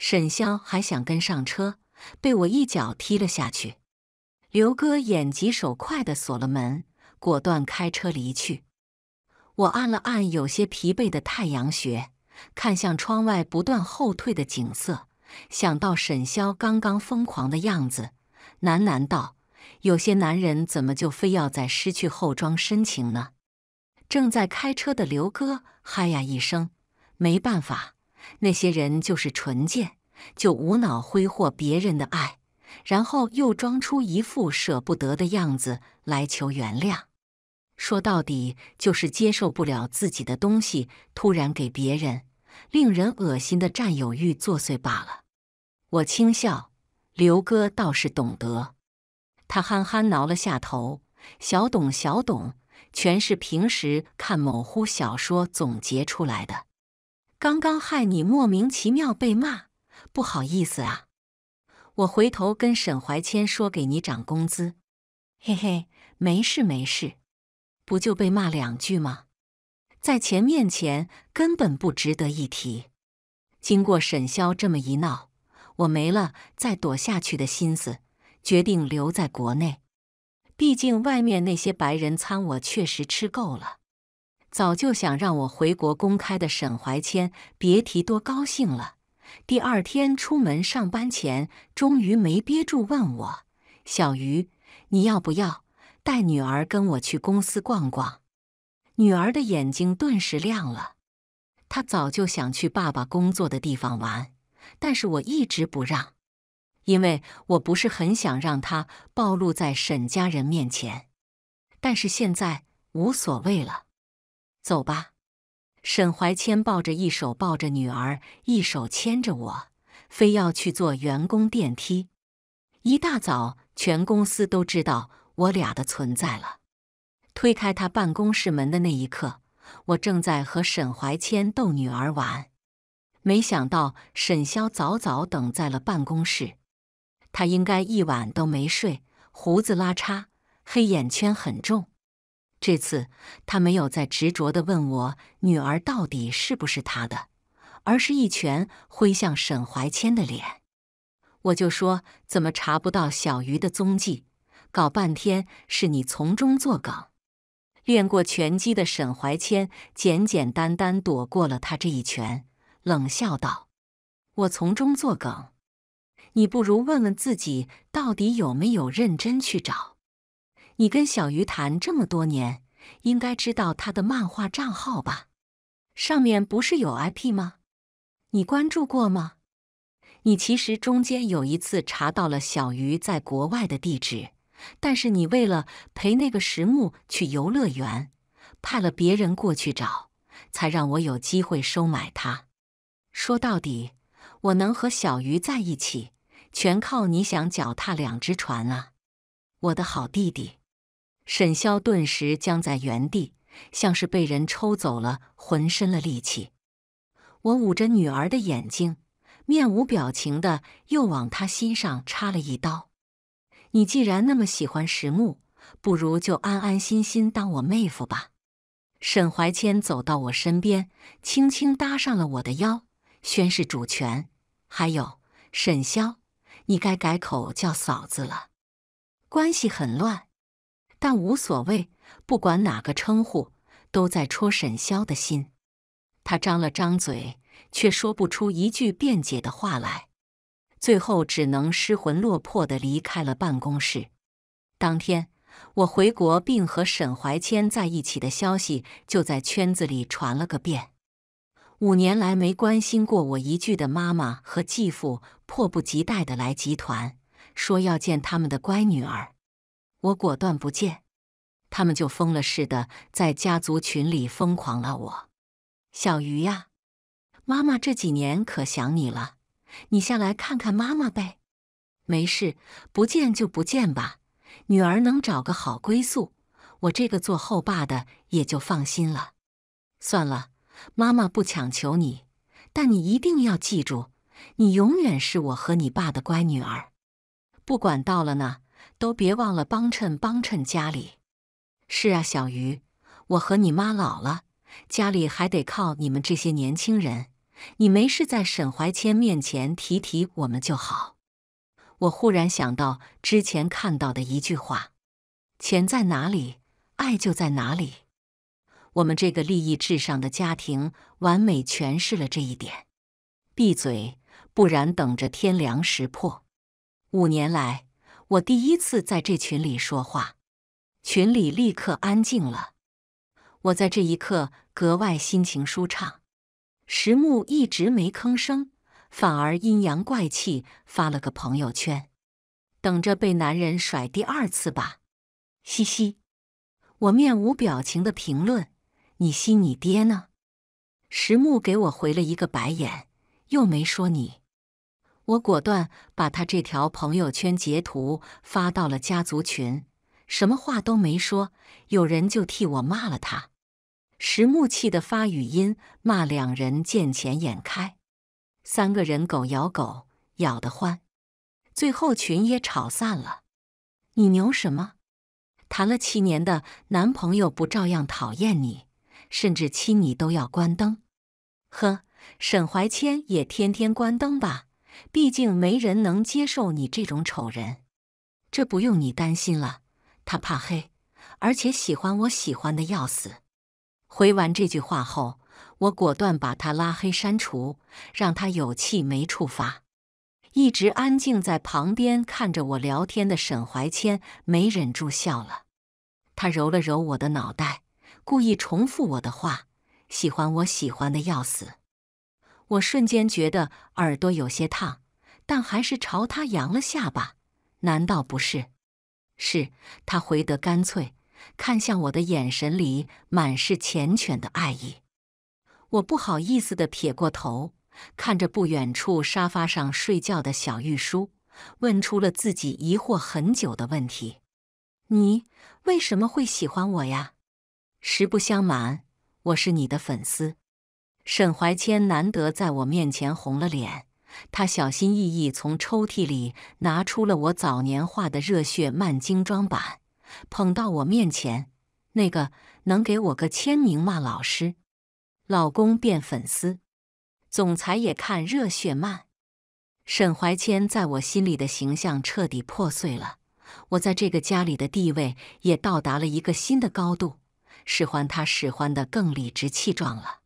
Speaker 1: 沈潇还想跟上车，被我一脚踢了下去。刘哥眼疾手快地锁了门，果断开车离去。我按了按有些疲惫的太阳穴，看向窗外不断后退的景色，想到沈潇刚刚疯狂的样子，喃喃道：“有些男人怎么就非要在失去后装深情呢？”正在开车的刘哥嗨呀一声，没办法。那些人就是纯贱，就无脑挥霍别人的爱，然后又装出一副舍不得的样子来求原谅。说到底，就是接受不了自己的东西突然给别人，令人恶心的占有欲作祟罢了。我轻笑，刘哥倒是懂得。他憨憨挠了下头：“小懂，小懂，全是平时看某乎小说总结出来的。”刚刚害你莫名其妙被骂，不好意思啊！我回头跟沈怀谦说给你涨工资，嘿嘿，没事没事，不就被骂两句吗？在钱面前根本不值得一提。经过沈潇这么一闹，我没了再躲下去的心思，决定留在国内。毕竟外面那些白人餐我确实吃够了。早就想让我回国公开的沈怀谦，别提多高兴了。第二天出门上班前，终于没憋住问我：“小鱼，你要不要带女儿跟我去公司逛逛？”女儿的眼睛顿时亮了。她早就想去爸爸工作的地方玩，但是我一直不让，因为我不是很想让她暴露在沈家人面前。但是现在无所谓了。走吧，沈怀谦抱着一手抱着女儿，一手牵着我，非要去坐员工电梯。一大早，全公司都知道我俩的存在了。推开他办公室门的那一刻，我正在和沈怀谦逗女儿玩。没想到沈潇早早等在了办公室，他应该一晚都没睡，胡子拉碴，黑眼圈很重。这次他没有再执着的问我女儿到底是不是他的，而是一拳挥向沈怀谦的脸。我就说怎么查不到小鱼的踪迹？搞半天是你从中作梗。练过拳击的沈怀谦简简单单躲过了他这一拳，冷笑道：“我从中作梗？你不如问问自己，到底有没有认真去找？”你跟小鱼谈这么多年，应该知道他的漫画账号吧？上面不是有 IP 吗？你关注过吗？你其实中间有一次查到了小鱼在国外的地址，但是你为了陪那个石木去游乐园，派了别人过去找，才让我有机会收买他。说到底，我能和小鱼在一起，全靠你想脚踏两只船啊，我的好弟弟。沈潇顿时僵在原地，像是被人抽走了浑身的力气。我捂着女儿的眼睛，面无表情的又往她心上插了一刀。你既然那么喜欢石木，不如就安安心心当我妹夫吧。沈怀谦走到我身边，轻轻搭上了我的腰，宣示主权。还有，沈潇，你该改口叫嫂子了，关系很乱。但无所谓，不管哪个称呼，都在戳沈潇的心。他张了张嘴，却说不出一句辩解的话来，最后只能失魂落魄的离开了办公室。当天，我回国并和沈怀谦在一起的消息就在圈子里传了个遍。五年来没关心过我一句的妈妈和继父，迫不及待的来集团，说要见他们的乖女儿。我果断不见，他们就疯了似的在家族群里疯狂了我，小鱼呀，妈妈这几年可想你了，你下来看看妈妈呗。没事，不见就不见吧。女儿能找个好归宿，我这个做后爸的也就放心了。算了，妈妈不强求你，但你一定要记住，你永远是我和你爸的乖女儿。不管到了呢。都别忘了帮衬帮衬家里。是啊，小鱼，我和你妈老了，家里还得靠你们这些年轻人。你没事在沈怀谦面前提提我们就好。我忽然想到之前看到的一句话：“钱在哪里，爱就在哪里。”我们这个利益至上的家庭完美诠释了这一点。闭嘴，不然等着天凉石破。五年来。我第一次在这群里说话，群里立刻安静了。我在这一刻格外心情舒畅。石木一直没吭声，反而阴阳怪气发了个朋友圈，等着被男人甩第二次吧。嘻嘻，我面无表情的评论：“你吸你爹呢。”石木给我回了一个白眼，又没说你。我果断把他这条朋友圈截图发到了家族群，什么话都没说，有人就替我骂了他。石木气得发语音骂两人见钱眼开，三个人狗咬狗咬得欢，最后群也吵散了。你牛什么？谈了七年的男朋友不照样讨厌你，甚至亲你都要关灯？呵，沈怀谦也天天关灯吧？毕竟没人能接受你这种丑人，这不用你担心了。他怕黑，而且喜欢我喜欢的要死。回完这句话后，我果断把他拉黑删除，让他有气没处发。一直安静在旁边看着我聊天的沈怀谦没忍住笑了，他揉了揉我的脑袋，故意重复我的话：“喜欢我喜欢的要死。”我瞬间觉得耳朵有些烫，但还是朝他扬了下巴。难道不是？是，他回得干脆，看向我的眼神里满是缱绻的爱意。我不好意思的撇过头，看着不远处沙发上睡觉的小玉书，问出了自己疑惑很久的问题：“你为什么会喜欢我呀？”实不相瞒，我是你的粉丝。沈怀谦难得在我面前红了脸，他小心翼翼从抽屉里拿出了我早年画的《热血漫》精装版，捧到我面前：“那个能给我个签名吗，老师？老公变粉丝，总裁也看《热血漫》。”沈怀谦在我心里的形象彻底破碎了，我在这个家里的地位也到达了一个新的高度，使唤他使唤的更理直气壮了。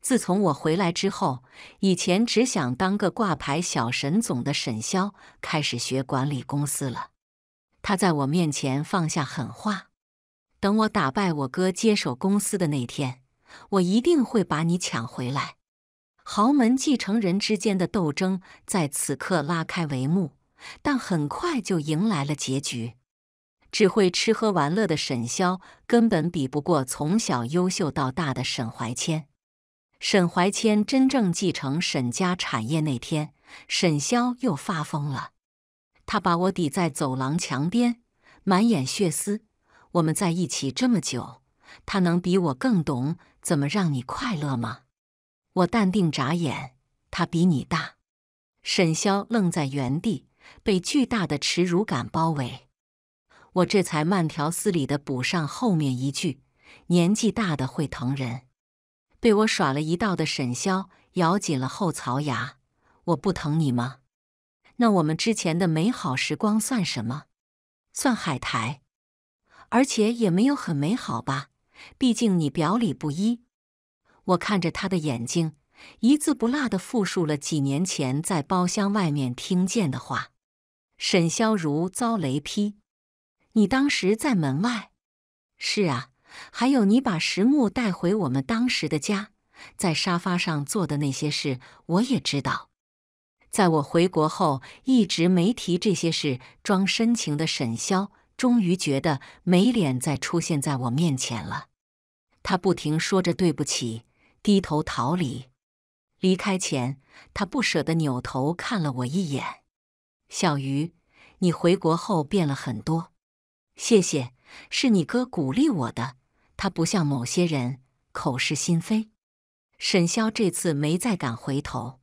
Speaker 1: 自从我回来之后，以前只想当个挂牌小沈总的沈潇开始学管理公司了。他在我面前放下狠话：“等我打败我哥接手公司的那天，我一定会把你抢回来。”豪门继承人之间的斗争在此刻拉开帷幕，但很快就迎来了结局。只会吃喝玩乐的沈潇根本比不过从小优秀到大的沈怀谦。沈怀谦真正继承沈家产业那天，沈潇又发疯了。他把我抵在走廊墙边，满眼血丝。我们在一起这么久，他能比我更懂怎么让你快乐吗？我淡定眨眼，他比你大。沈潇愣在原地，被巨大的耻辱感包围。我这才慢条斯理的补上后面一句：年纪大的会疼人。被我耍了一道的沈潇咬紧了后槽牙，我不疼你吗？那我们之前的美好时光算什么？算海苔？而且也没有很美好吧？毕竟你表里不一。我看着他的眼睛，一字不落的复述了几年前在包厢外面听见的话。沈潇如遭雷劈，你当时在门外？是啊。还有，你把石木带回我们当时的家，在沙发上做的那些事，我也知道。在我回国后一直没提这些事，装深情的沈潇终于觉得没脸再出现在我面前了。他不停说着对不起，低头逃离。离开前，他不舍得扭头看了我一眼：“小鱼，你回国后变了很多。”谢谢，是你哥鼓励我的。他不像某些人，口是心非。沈潇这次没再敢回头，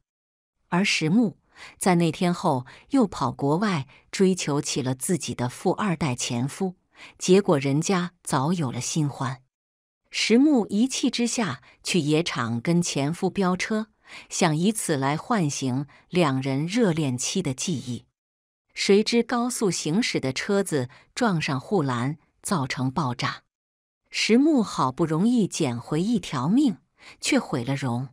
Speaker 1: 而石木在那天后又跑国外追求起了自己的富二代前夫，结果人家早有了新欢。石木一气之下去野场跟前夫飙车，想以此来唤醒两人热恋期的记忆，谁知高速行驶的车子撞上护栏，造成爆炸。石木好不容易捡回一条命，却毁了容。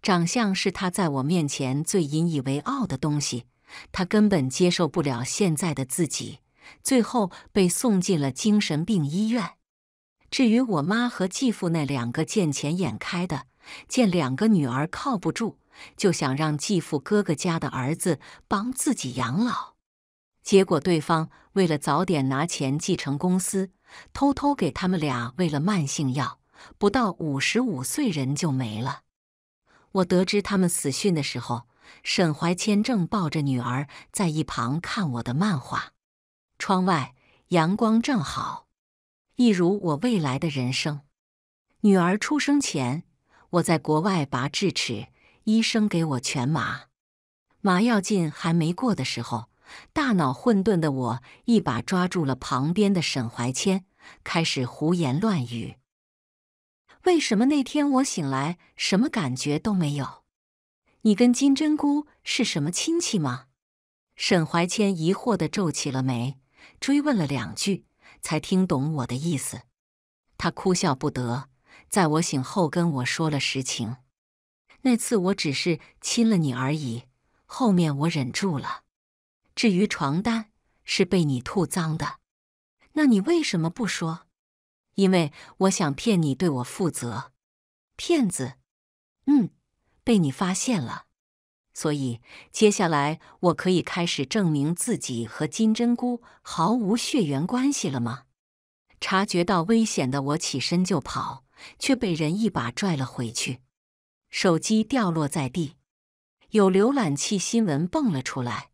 Speaker 1: 长相是他在我面前最引以为傲的东西，他根本接受不了现在的自己，最后被送进了精神病医院。至于我妈和继父那两个见钱眼开的，见两个女儿靠不住，就想让继父哥哥家的儿子帮自己养老。结果，对方为了早点拿钱继承公司，偷偷给他们俩喂了慢性药，不到五十五岁人就没了。我得知他们死讯的时候，沈怀谦正抱着女儿在一旁看我的漫画。窗外阳光正好，一如我未来的人生。女儿出生前，我在国外拔智齿，医生给我全麻，麻药劲还没过的时候。大脑混沌的我，一把抓住了旁边的沈怀谦，开始胡言乱语：“为什么那天我醒来什么感觉都没有？你跟金针菇是什么亲戚吗？”沈怀谦疑惑的皱起了眉，追问了两句，才听懂我的意思。他哭笑不得，在我醒后跟我说了实情：“那次我只是亲了你而已，后面我忍住了。”至于床单是被你吐脏的，那你为什么不说？因为我想骗你对我负责，骗子。嗯，被你发现了，所以接下来我可以开始证明自己和金针菇毫无血缘关系了吗？察觉到危险的我起身就跑，却被人一把拽了回去。手机掉落在地，有浏览器新闻蹦了出来。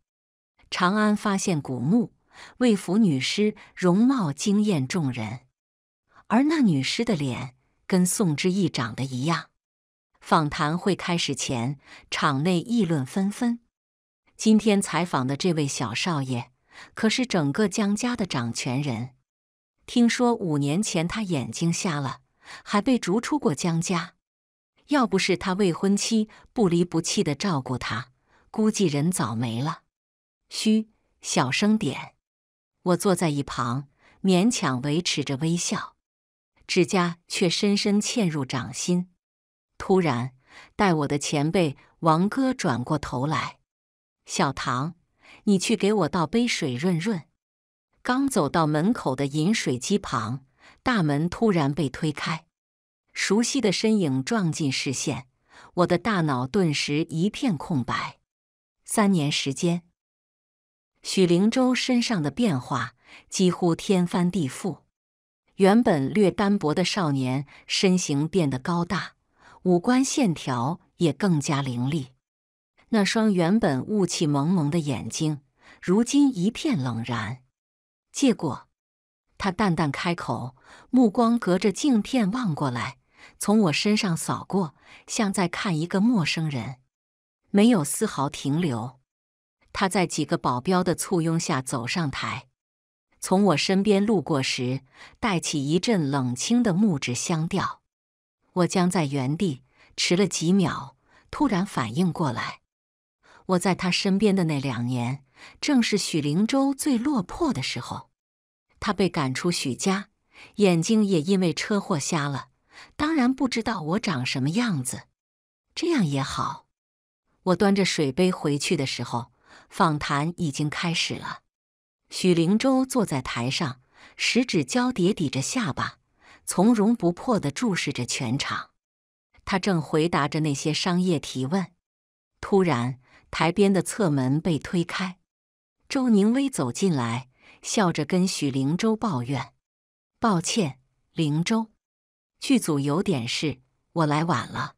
Speaker 1: 长安发现古墓，魏府女尸容貌惊艳众人，而那女尸的脸跟宋之义长得一样。访谈会开始前，场内议论纷纷。今天采访的这位小少爷，可是整个江家的掌权人。听说五年前他眼睛瞎了，还被逐出过江家。要不是他未婚妻不离不弃的照顾他，估计人早没了。嘘，小声点！我坐在一旁，勉强维持着微笑，指甲却深深嵌入掌心。突然，带我的前辈王哥转过头来：“小唐，你去给我倒杯水润润。”刚走到门口的饮水机旁，大门突然被推开，熟悉的身影撞进视线，我的大脑顿时一片空白。三年时间。许灵洲身上的变化几乎天翻地覆，原本略单薄的少年身形变得高大，五官线条也更加凌厉。那双原本雾气蒙蒙的眼睛，如今一片冷然。结果，他淡淡开口，目光隔着镜片望过来，从我身上扫过，像在看一个陌生人，没有丝毫停留。他在几个保镖的簇拥下走上台，从我身边路过时，带起一阵冷清的木质香调。我僵在原地，迟了几秒，突然反应过来：我在他身边的那两年，正是许灵洲最落魄的时候。他被赶出许家，眼睛也因为车祸瞎了，当然不知道我长什么样子。这样也好。我端着水杯回去的时候。访谈已经开始了，许灵洲坐在台上，十指交叠抵着下巴，从容不迫地注视着全场。他正回答着那些商业提问，突然，台边的侧门被推开，周宁薇走进来，笑着跟许灵洲抱怨：“抱歉，灵洲，剧组有点事，我来晚了。”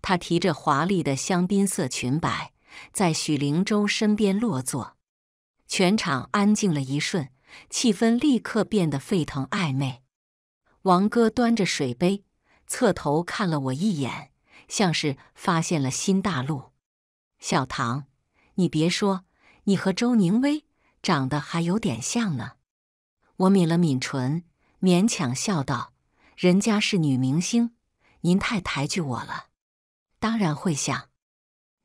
Speaker 1: 他提着华丽的香槟色裙摆。在许灵洲身边落座，全场安静了一瞬，气氛立刻变得沸腾暧昧。王哥端着水杯，侧头看了我一眼，像是发现了新大陆。小唐，你别说，你和周宁薇长得还有点像呢。我抿了抿唇，勉强笑道：“人家是女明星，您太抬举我了。当然会像。”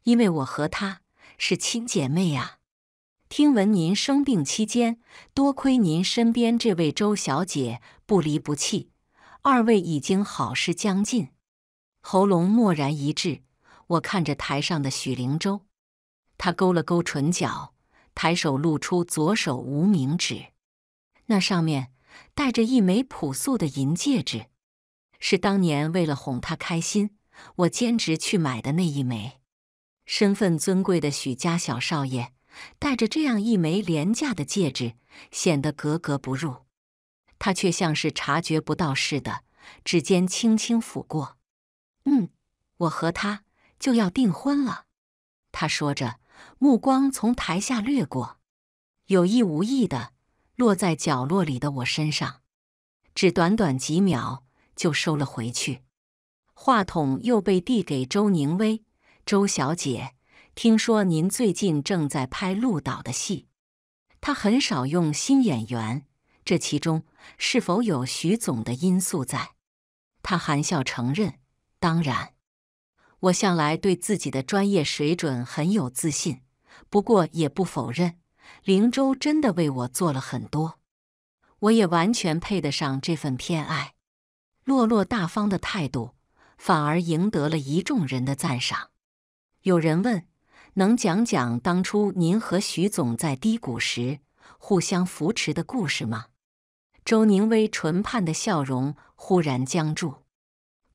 Speaker 1: 因为我和她是亲姐妹啊！听闻您生病期间，多亏您身边这位周小姐不离不弃，二位已经好事将近。喉咙蓦然一滞，我看着台上的许灵洲，他勾了勾唇角，抬手露出左手无名指，那上面戴着一枚朴素的银戒指，是当年为了哄她开心，我兼职去买的那一枚。身份尊贵的许家小少爷，戴着这样一枚廉价的戒指，显得格格不入。他却像是察觉不到似的，指尖轻轻抚过。嗯，我和他就要订婚了。他说着，目光从台下掠过，有意无意的落在角落里的我身上，只短短几秒就收了回去。话筒又被递给周宁威。周小姐，听说您最近正在拍陆导的戏，他很少用新演员，这其中是否有徐总的因素在？他含笑承认：“当然，我向来对自己的专业水准很有自信，不过也不否认，灵州真的为我做了很多，我也完全配得上这份偏爱。”落落大方的态度，反而赢得了一众人的赞赏。有人问：“能讲讲当初您和徐总在低谷时互相扶持的故事吗？”周宁威唇畔的笑容忽然僵住，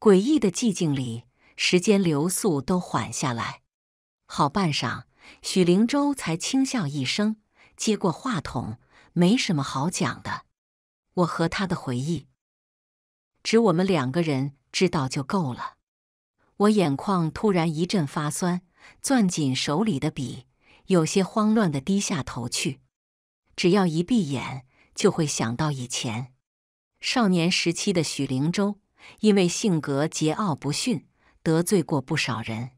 Speaker 1: 诡异的寂静里，时间流速都缓下来。好半晌，许灵洲才轻笑一声，接过话筒：“没什么好讲的，我和他的回忆，只我们两个人知道就够了。”我眼眶突然一阵发酸，攥紧手里的笔，有些慌乱的低下头去。只要一闭眼，就会想到以前少年时期的许灵洲，因为性格桀骜不驯，得罪过不少人。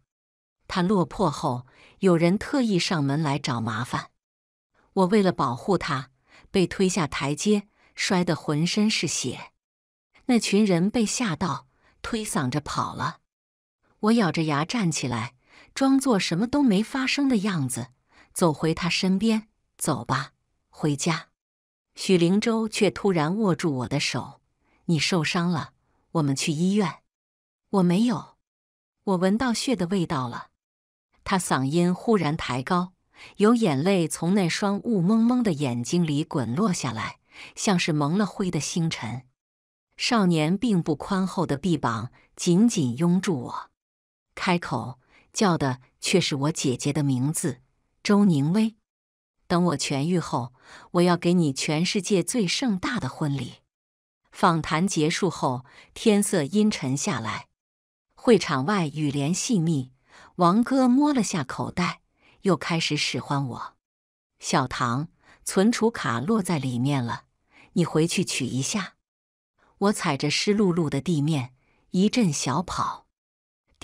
Speaker 1: 他落魄后，有人特意上门来找麻烦。我为了保护他，被推下台阶，摔得浑身是血。那群人被吓到，推搡着跑了。我咬着牙站起来，装作什么都没发生的样子，走回他身边。走吧，回家。许灵洲却突然握住我的手：“你受伤了，我们去医院。”“我没有。”“我闻到血的味道了。”他嗓音忽然抬高，有眼泪从那双雾蒙蒙的眼睛里滚落下来，像是蒙了灰的星辰。少年并不宽厚的臂膀紧紧拥住我。开口叫的却是我姐姐的名字周宁薇。等我痊愈后，我要给你全世界最盛大的婚礼。访谈结束后，天色阴沉下来，会场外雨帘细密。王哥摸了下口袋，又开始使唤我：“小唐，存储卡落在里面了，你回去取一下。”我踩着湿漉漉的地面，一阵小跑。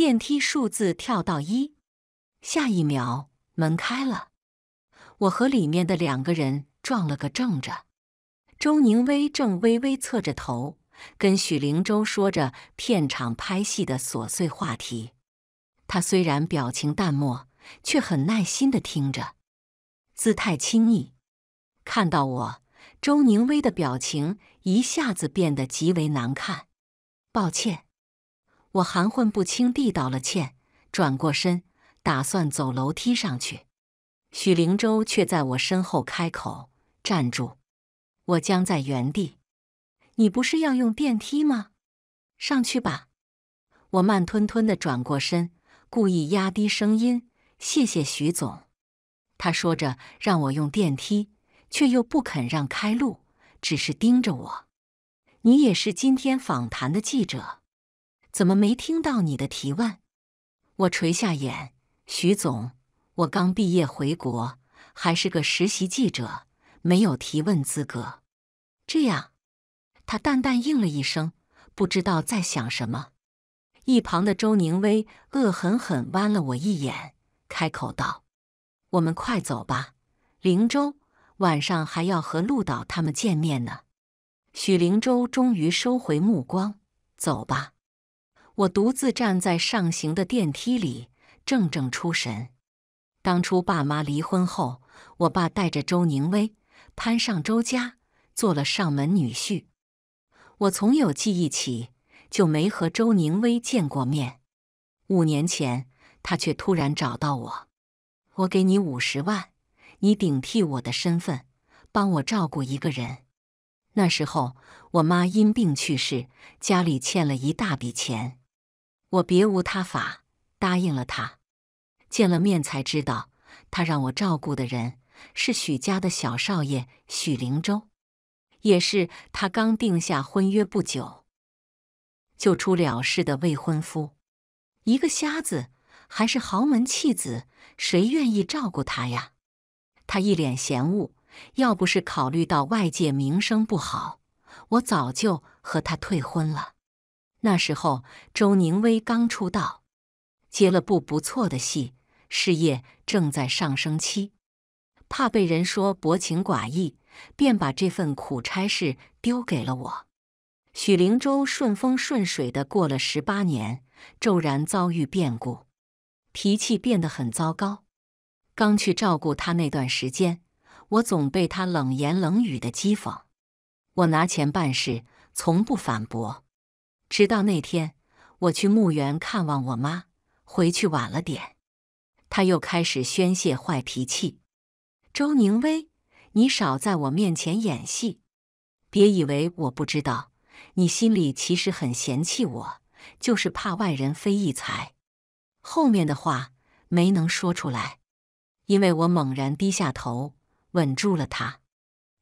Speaker 1: 电梯数字跳到一，下一秒门开了，我和里面的两个人撞了个正着。周宁威正微微侧着头，跟许灵洲说着片场拍戏的琐碎话题。他虽然表情淡漠，却很耐心的听着，姿态轻逸。看到我，周宁威的表情一下子变得极为难看。抱歉。我含混不清地道了歉，转过身，打算走楼梯上去。许灵洲却在我身后开口：“站住！”我僵在原地。你不是要用电梯吗？上去吧。我慢吞吞的转过身，故意压低声音：“谢谢许总。”他说着让我用电梯，却又不肯让开路，只是盯着我。你也是今天访谈的记者。怎么没听到你的提问？我垂下眼，许总，我刚毕业回国，还是个实习记者，没有提问资格。这样，他淡淡应了一声，不知道在想什么。一旁的周宁威恶狠狠剜了我一眼，开口道：“我们快走吧，林州，晚上还要和陆导他们见面呢。”许灵州终于收回目光，走吧。我独自站在上行的电梯里，怔怔出神。当初爸妈离婚后，我爸带着周宁威攀上周家，做了上门女婿。我从有记忆起就没和周宁威见过面。五年前，他却突然找到我：“我给你五十万，你顶替我的身份，帮我照顾一个人。”那时候，我妈因病去世，家里欠了一大笔钱。我别无他法，答应了他。见了面才知道，他让我照顾的人是许家的小少爷许灵州，也是他刚定下婚约不久就出了事的未婚夫。一个瞎子，还是豪门弃子，谁愿意照顾他呀？他一脸嫌恶，要不是考虑到外界名声不好，我早就和他退婚了。那时候，周宁威刚出道，接了部不错的戏，事业正在上升期，怕被人说薄情寡义，便把这份苦差事丢给了我。许灵洲顺风顺水的过了十八年，骤然遭遇变故，脾气变得很糟糕。刚去照顾他那段时间，我总被他冷言冷语的讥讽。我拿钱办事，从不反驳。直到那天，我去墓园看望我妈，回去晚了点，她又开始宣泄坏脾气。周宁威，你少在我面前演戏，别以为我不知道，你心里其实很嫌弃我，就是怕外人非议才。后面的话没能说出来，因为我猛然低下头，稳住了他。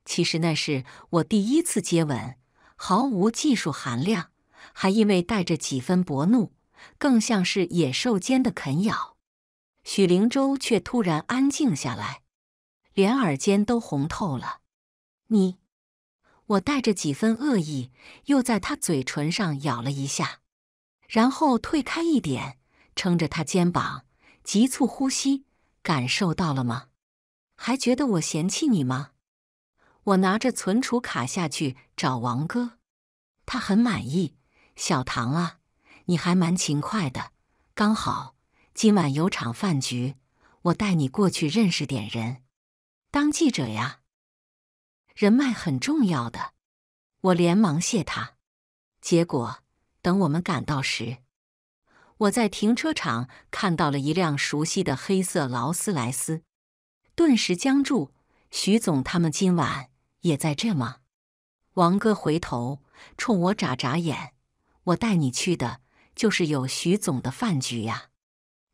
Speaker 1: 其实那是我第一次接吻，毫无技术含量。还因为带着几分薄怒，更像是野兽间的啃咬。许灵洲却突然安静下来，连耳尖都红透了。你，我带着几分恶意，又在他嘴唇上咬了一下，然后退开一点，撑着他肩膀，急促呼吸，感受到了吗？还觉得我嫌弃你吗？我拿着存储卡下去找王哥，他很满意。小唐啊，你还蛮勤快的。刚好今晚有场饭局，我带你过去认识点人，当记者呀，人脉很重要的。我连忙谢他。结果等我们赶到时，我在停车场看到了一辆熟悉的黑色劳斯莱斯，顿时僵住。徐总他们今晚也在这吗？王哥回头冲我眨眨眼。我带你去的就是有徐总的饭局呀，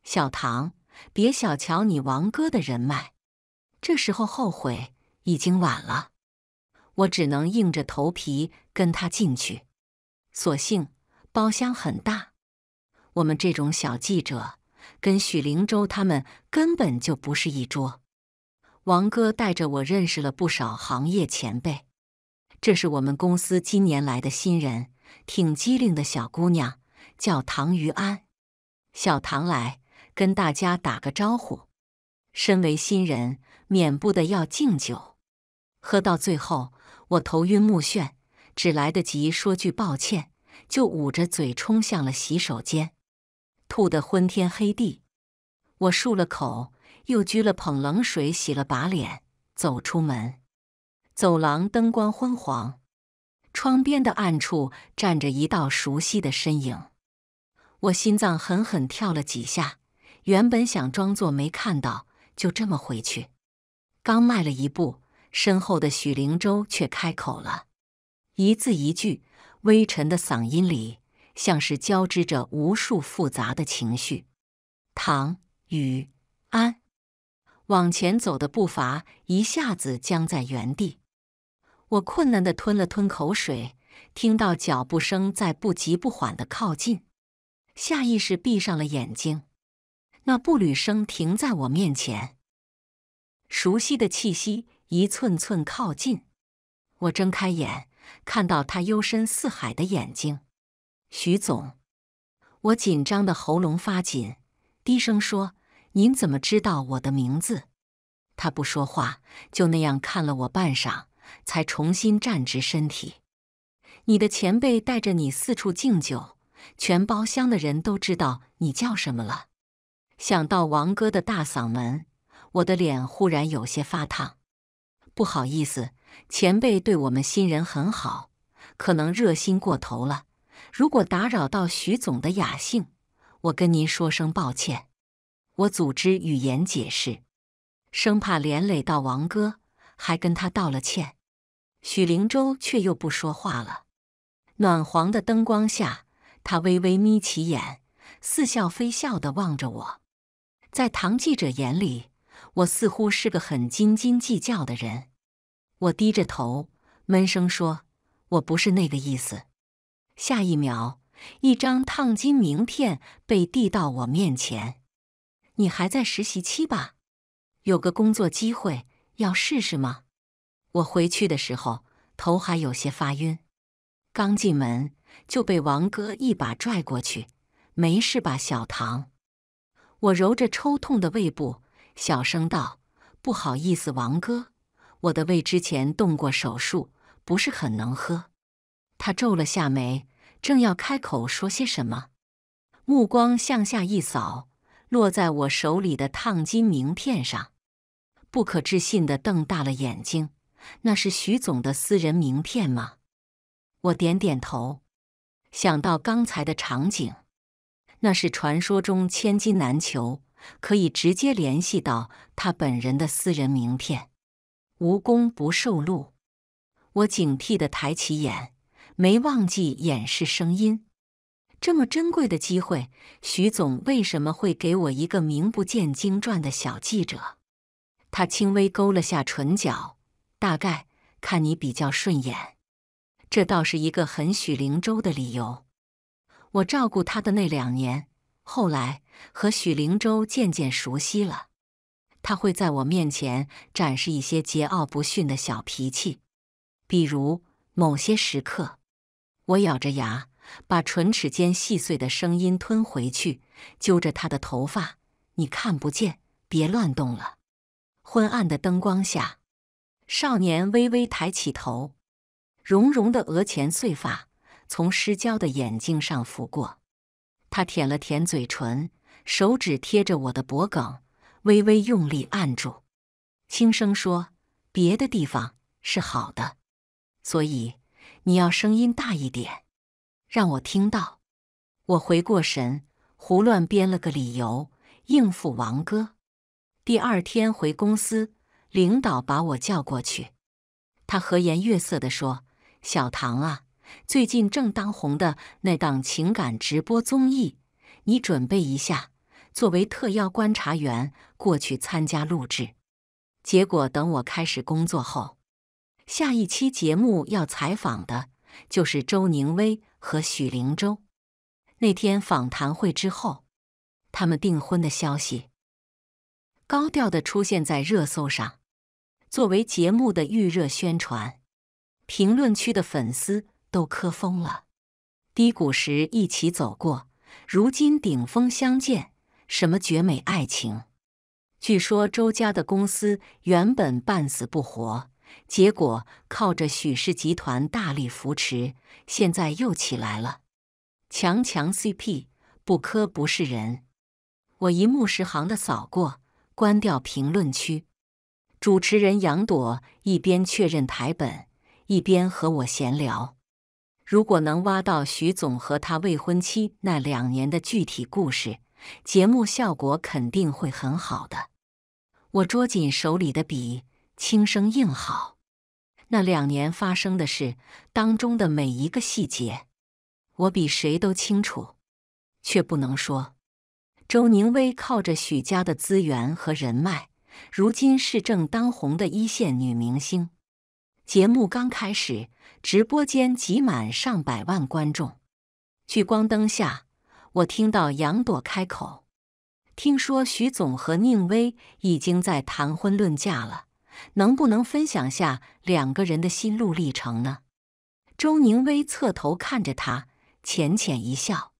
Speaker 1: 小唐，别小瞧你王哥的人脉。这时候后悔已经晚了，我只能硬着头皮跟他进去。所幸包厢很大，我们这种小记者跟许灵洲他们根本就不是一桌。王哥带着我认识了不少行业前辈，这是我们公司今年来的新人。挺机灵的小姑娘，叫唐于安。小唐来跟大家打个招呼。身为新人，免不得要敬酒。喝到最后，我头晕目眩，只来得及说句抱歉，就捂着嘴冲向了洗手间，吐得昏天黑地。我漱了口，又掬了捧冷水洗了把脸，走出门。走廊灯光昏黄。窗边的暗处站着一道熟悉的身影，我心脏狠狠跳了几下。原本想装作没看到，就这么回去。刚迈了一步，身后的许灵洲却开口了，一字一句，微沉的嗓音里像是交织着无数复杂的情绪。唐雨安往前走的步伐一下子僵在原地。我困难地吞了吞口水，听到脚步声在不急不缓地靠近，下意识闭上了眼睛。那步履声停在我面前，熟悉的气息一寸寸靠近。我睁开眼，看到他幽深似海的眼睛。徐总，我紧张的喉咙发紧，低声说：“您怎么知道我的名字？”他不说话，就那样看了我半晌。才重新站直身体。你的前辈带着你四处敬酒，全包厢的人都知道你叫什么了。想到王哥的大嗓门，我的脸忽然有些发烫。不好意思，前辈对我们新人很好，可能热心过头了。如果打扰到徐总的雅兴，我跟您说声抱歉。我组织语言解释，生怕连累到王哥，还跟他道了歉。许灵洲却又不说话了。暖黄的灯光下，他微微眯起眼，似笑非笑的望着我。在唐记者眼里，我似乎是个很斤斤计较的人。我低着头，闷声说：“我不是那个意思。”下一秒，一张烫金名片被递到我面前：“你还在实习期吧？有个工作机会，要试试吗？”我回去的时候头还有些发晕，刚进门就被王哥一把拽过去。没事吧，小唐？我揉着抽痛的胃部，小声道：“不好意思，王哥，我的胃之前动过手术，不是很能喝。”他皱了下眉，正要开口说些什么，目光向下一扫，落在我手里的烫金名片上，不可置信的瞪大了眼睛。那是徐总的私人名片吗？我点点头，想到刚才的场景，那是传说中千金难求，可以直接联系到他本人的私人名片。无功不受禄，我警惕的抬起眼，没忘记掩饰声音。这么珍贵的机会，徐总为什么会给我一个名不见经传的小记者？他轻微勾了下唇角。大概看你比较顺眼，这倒是一个很许灵州的理由。我照顾他的那两年，后来和许灵州渐渐熟悉了。他会在我面前展示一些桀骜不驯的小脾气，比如某些时刻，我咬着牙，把唇齿间细碎的声音吞回去，揪着他的头发：“你看不见，别乱动了。”昏暗的灯光下。少年微微抬起头，绒绒的额前碎发从失焦的眼睛上拂过。他舔了舔嘴唇，手指贴着我的脖梗，微微用力按住，轻声说：“别的地方是好的，所以你要声音大一点，让我听到。”我回过神，胡乱编了个理由应付王哥。第二天回公司。领导把我叫过去，他和颜悦色的说：“小唐啊，最近正当红的那档情感直播综艺，你准备一下，作为特邀观察员过去参加录制。”结果等我开始工作后，下一期节目要采访的就是周宁威和许灵洲。那天访谈会之后，他们订婚的消息高调的出现在热搜上。作为节目的预热宣传，评论区的粉丝都磕疯了。低谷时一起走过，如今顶峰相见，什么绝美爱情？据说周家的公司原本半死不活，结果靠着许氏集团大力扶持，现在又起来了。强强 CP 不磕不是人，我一目十行的扫过，关掉评论区。主持人杨朵一边确认台本，一边和我闲聊。如果能挖到许总和他未婚妻那两年的具体故事，节目效果肯定会很好的。我捉紧手里的笔，轻声应好。那两年发生的事当中的每一个细节，我比谁都清楚，却不能说。周宁威靠着许家的资源和人脉。如今是正当红的一线女明星。节目刚开始，直播间挤满上百万观众。聚光灯下，我听到杨朵开口：“听说徐总和宁薇已经在谈婚论嫁了，能不能分享下两个人的心路历程呢？”周宁薇侧头看着他，浅浅一笑：“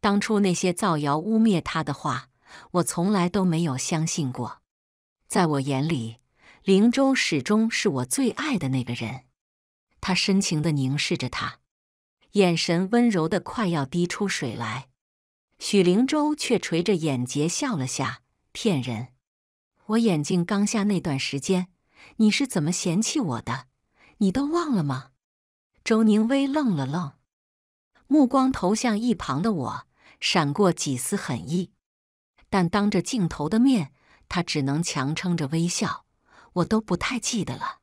Speaker 1: 当初那些造谣污蔑他的话，我从来都没有相信过。”在我眼里，灵州始终是我最爱的那个人。他深情的凝视着他，眼神温柔的快要滴出水来。许灵州却垂着眼睫笑了下，骗人！我眼睛刚瞎那段时间，你是怎么嫌弃我的？你都忘了吗？周宁威愣了愣，目光投向一旁的我，闪过几丝狠意，但当着镜头的面。他只能强撑着微笑，我都不太记得了，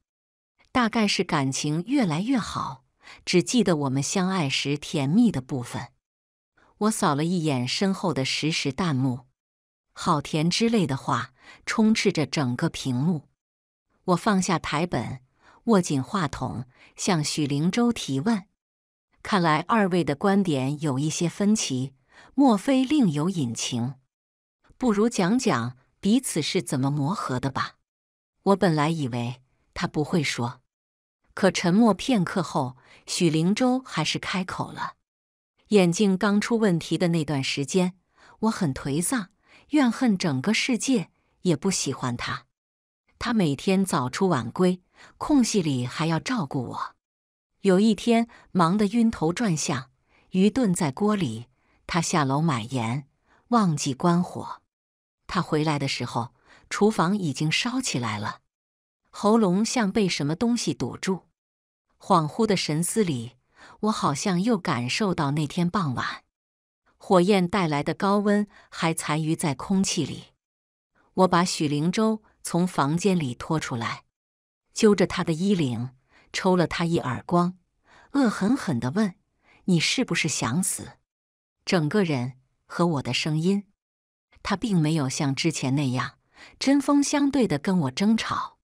Speaker 1: 大概是感情越来越好，只记得我们相爱时甜蜜的部分。我扫了一眼身后的实时弹幕，“好甜”之类的话充斥着整个屏幕。我放下台本，握紧话筒，向许灵洲提问：“看来二位的观点有一些分歧，莫非另有隐情？不如讲讲。”彼此是怎么磨合的吧？我本来以为他不会说，可沉默片刻后，许灵洲还是开口了。眼镜刚出问题的那段时间，我很颓丧，怨恨整个世界，也不喜欢他。他每天早出晚归，空隙里还要照顾我。有一天忙得晕头转向，鱼炖在锅里，他下楼买盐，忘记关火。他回来的时候，厨房已经烧起来了。喉咙像被什么东西堵住，恍惚的神思里，我好像又感受到那天傍晚火焰带来的高温还残余在空气里。我把许灵洲从房间里拖出来，揪着他的衣领，抽了他一耳光，恶狠狠的问：“你是不是想死？”整个人和我的声音。他并没有像之前那样针锋相对的跟我争吵，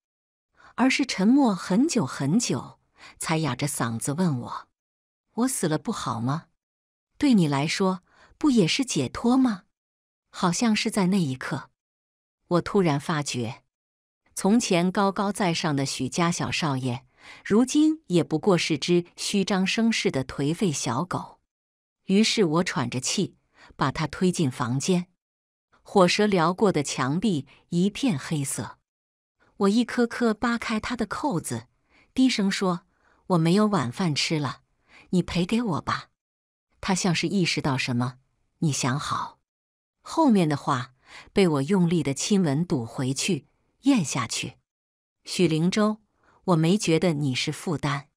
Speaker 1: 而是沉默很久很久，才哑着嗓子问我：“我死了不好吗？对你来说不也是解脱吗？”好像是在那一刻，我突然发觉，从前高高在上的许家小少爷，如今也不过是只虚张声势的颓废小狗。于是我喘着气把他推进房间。火舌燎过的墙壁一片黑色，我一颗颗扒开他的扣子，低声说：“我没有晚饭吃了，你赔给我吧。”他像是意识到什么，你想好？后面的话被我用力的亲吻堵回去，咽下去。许灵州，我没觉得你是负担。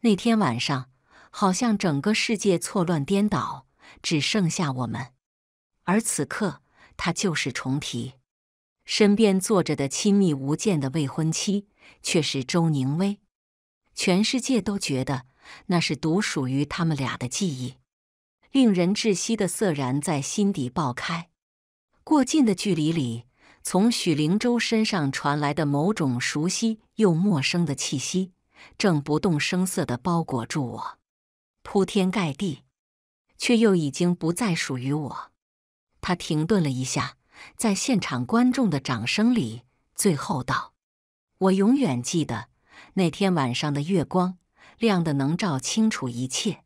Speaker 1: 那天晚上，好像整个世界错乱颠倒，只剩下我们。而此刻。他旧事重提，身边坐着的亲密无间、的未婚妻却是周宁薇。全世界都觉得那是独属于他们俩的记忆，令人窒息的色然在心底爆开。过近的距离里，从许灵洲身上传来的某种熟悉又陌生的气息，正不动声色的包裹住我，铺天盖地，却又已经不再属于我。他停顿了一下，在现场观众的掌声里，最后道：“我永远记得那天晚上的月光，亮的能照清楚一切。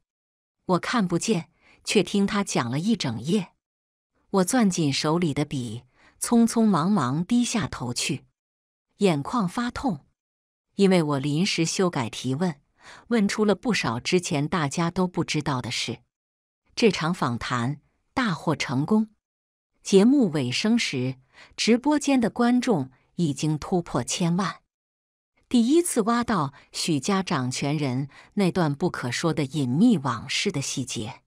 Speaker 1: 我看不见，却听他讲了一整夜。”我攥紧手里的笔，匆匆忙忙低下头去，眼眶发痛，因为我临时修改提问，问出了不少之前大家都不知道的事。这场访谈大获成功。节目尾声时，直播间的观众已经突破千万。第一次挖到许家掌权人那段不可说的隐秘往事的细节，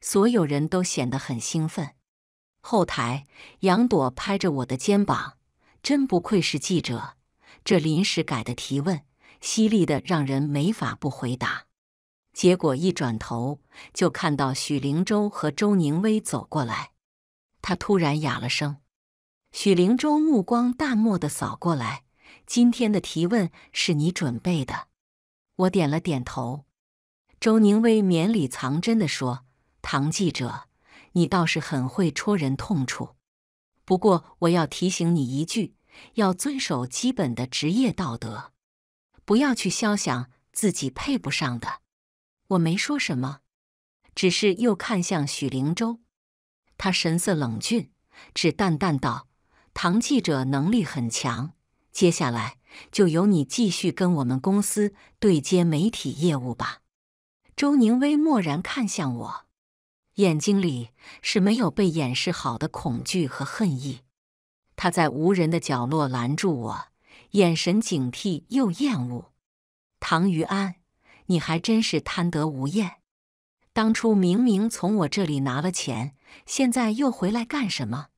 Speaker 1: 所有人都显得很兴奋。后台，杨朵拍着我的肩膀：“真不愧是记者，这临时改的提问，犀利的让人没法不回答。”结果一转头就看到许灵洲和周宁威走过来。他突然哑了声，许灵洲目光淡漠的扫过来。今天的提问是你准备的，我点了点头。周宁威绵里藏针的说：“唐记者，你倒是很会戳人痛处。不过我要提醒你一句，要遵守基本的职业道德，不要去肖想自己配不上的。”我没说什么，只是又看向许灵洲。他神色冷峻，只淡淡道：“唐记者能力很强，接下来就由你继续跟我们公司对接媒体业务吧。”周宁威漠然看向我，眼睛里是没有被掩饰好的恐惧和恨意。他在无人的角落拦住我，眼神警惕又厌恶。唐于安，你还真是贪得无厌！当初明明从我这里拿了钱。现在又回来干什么？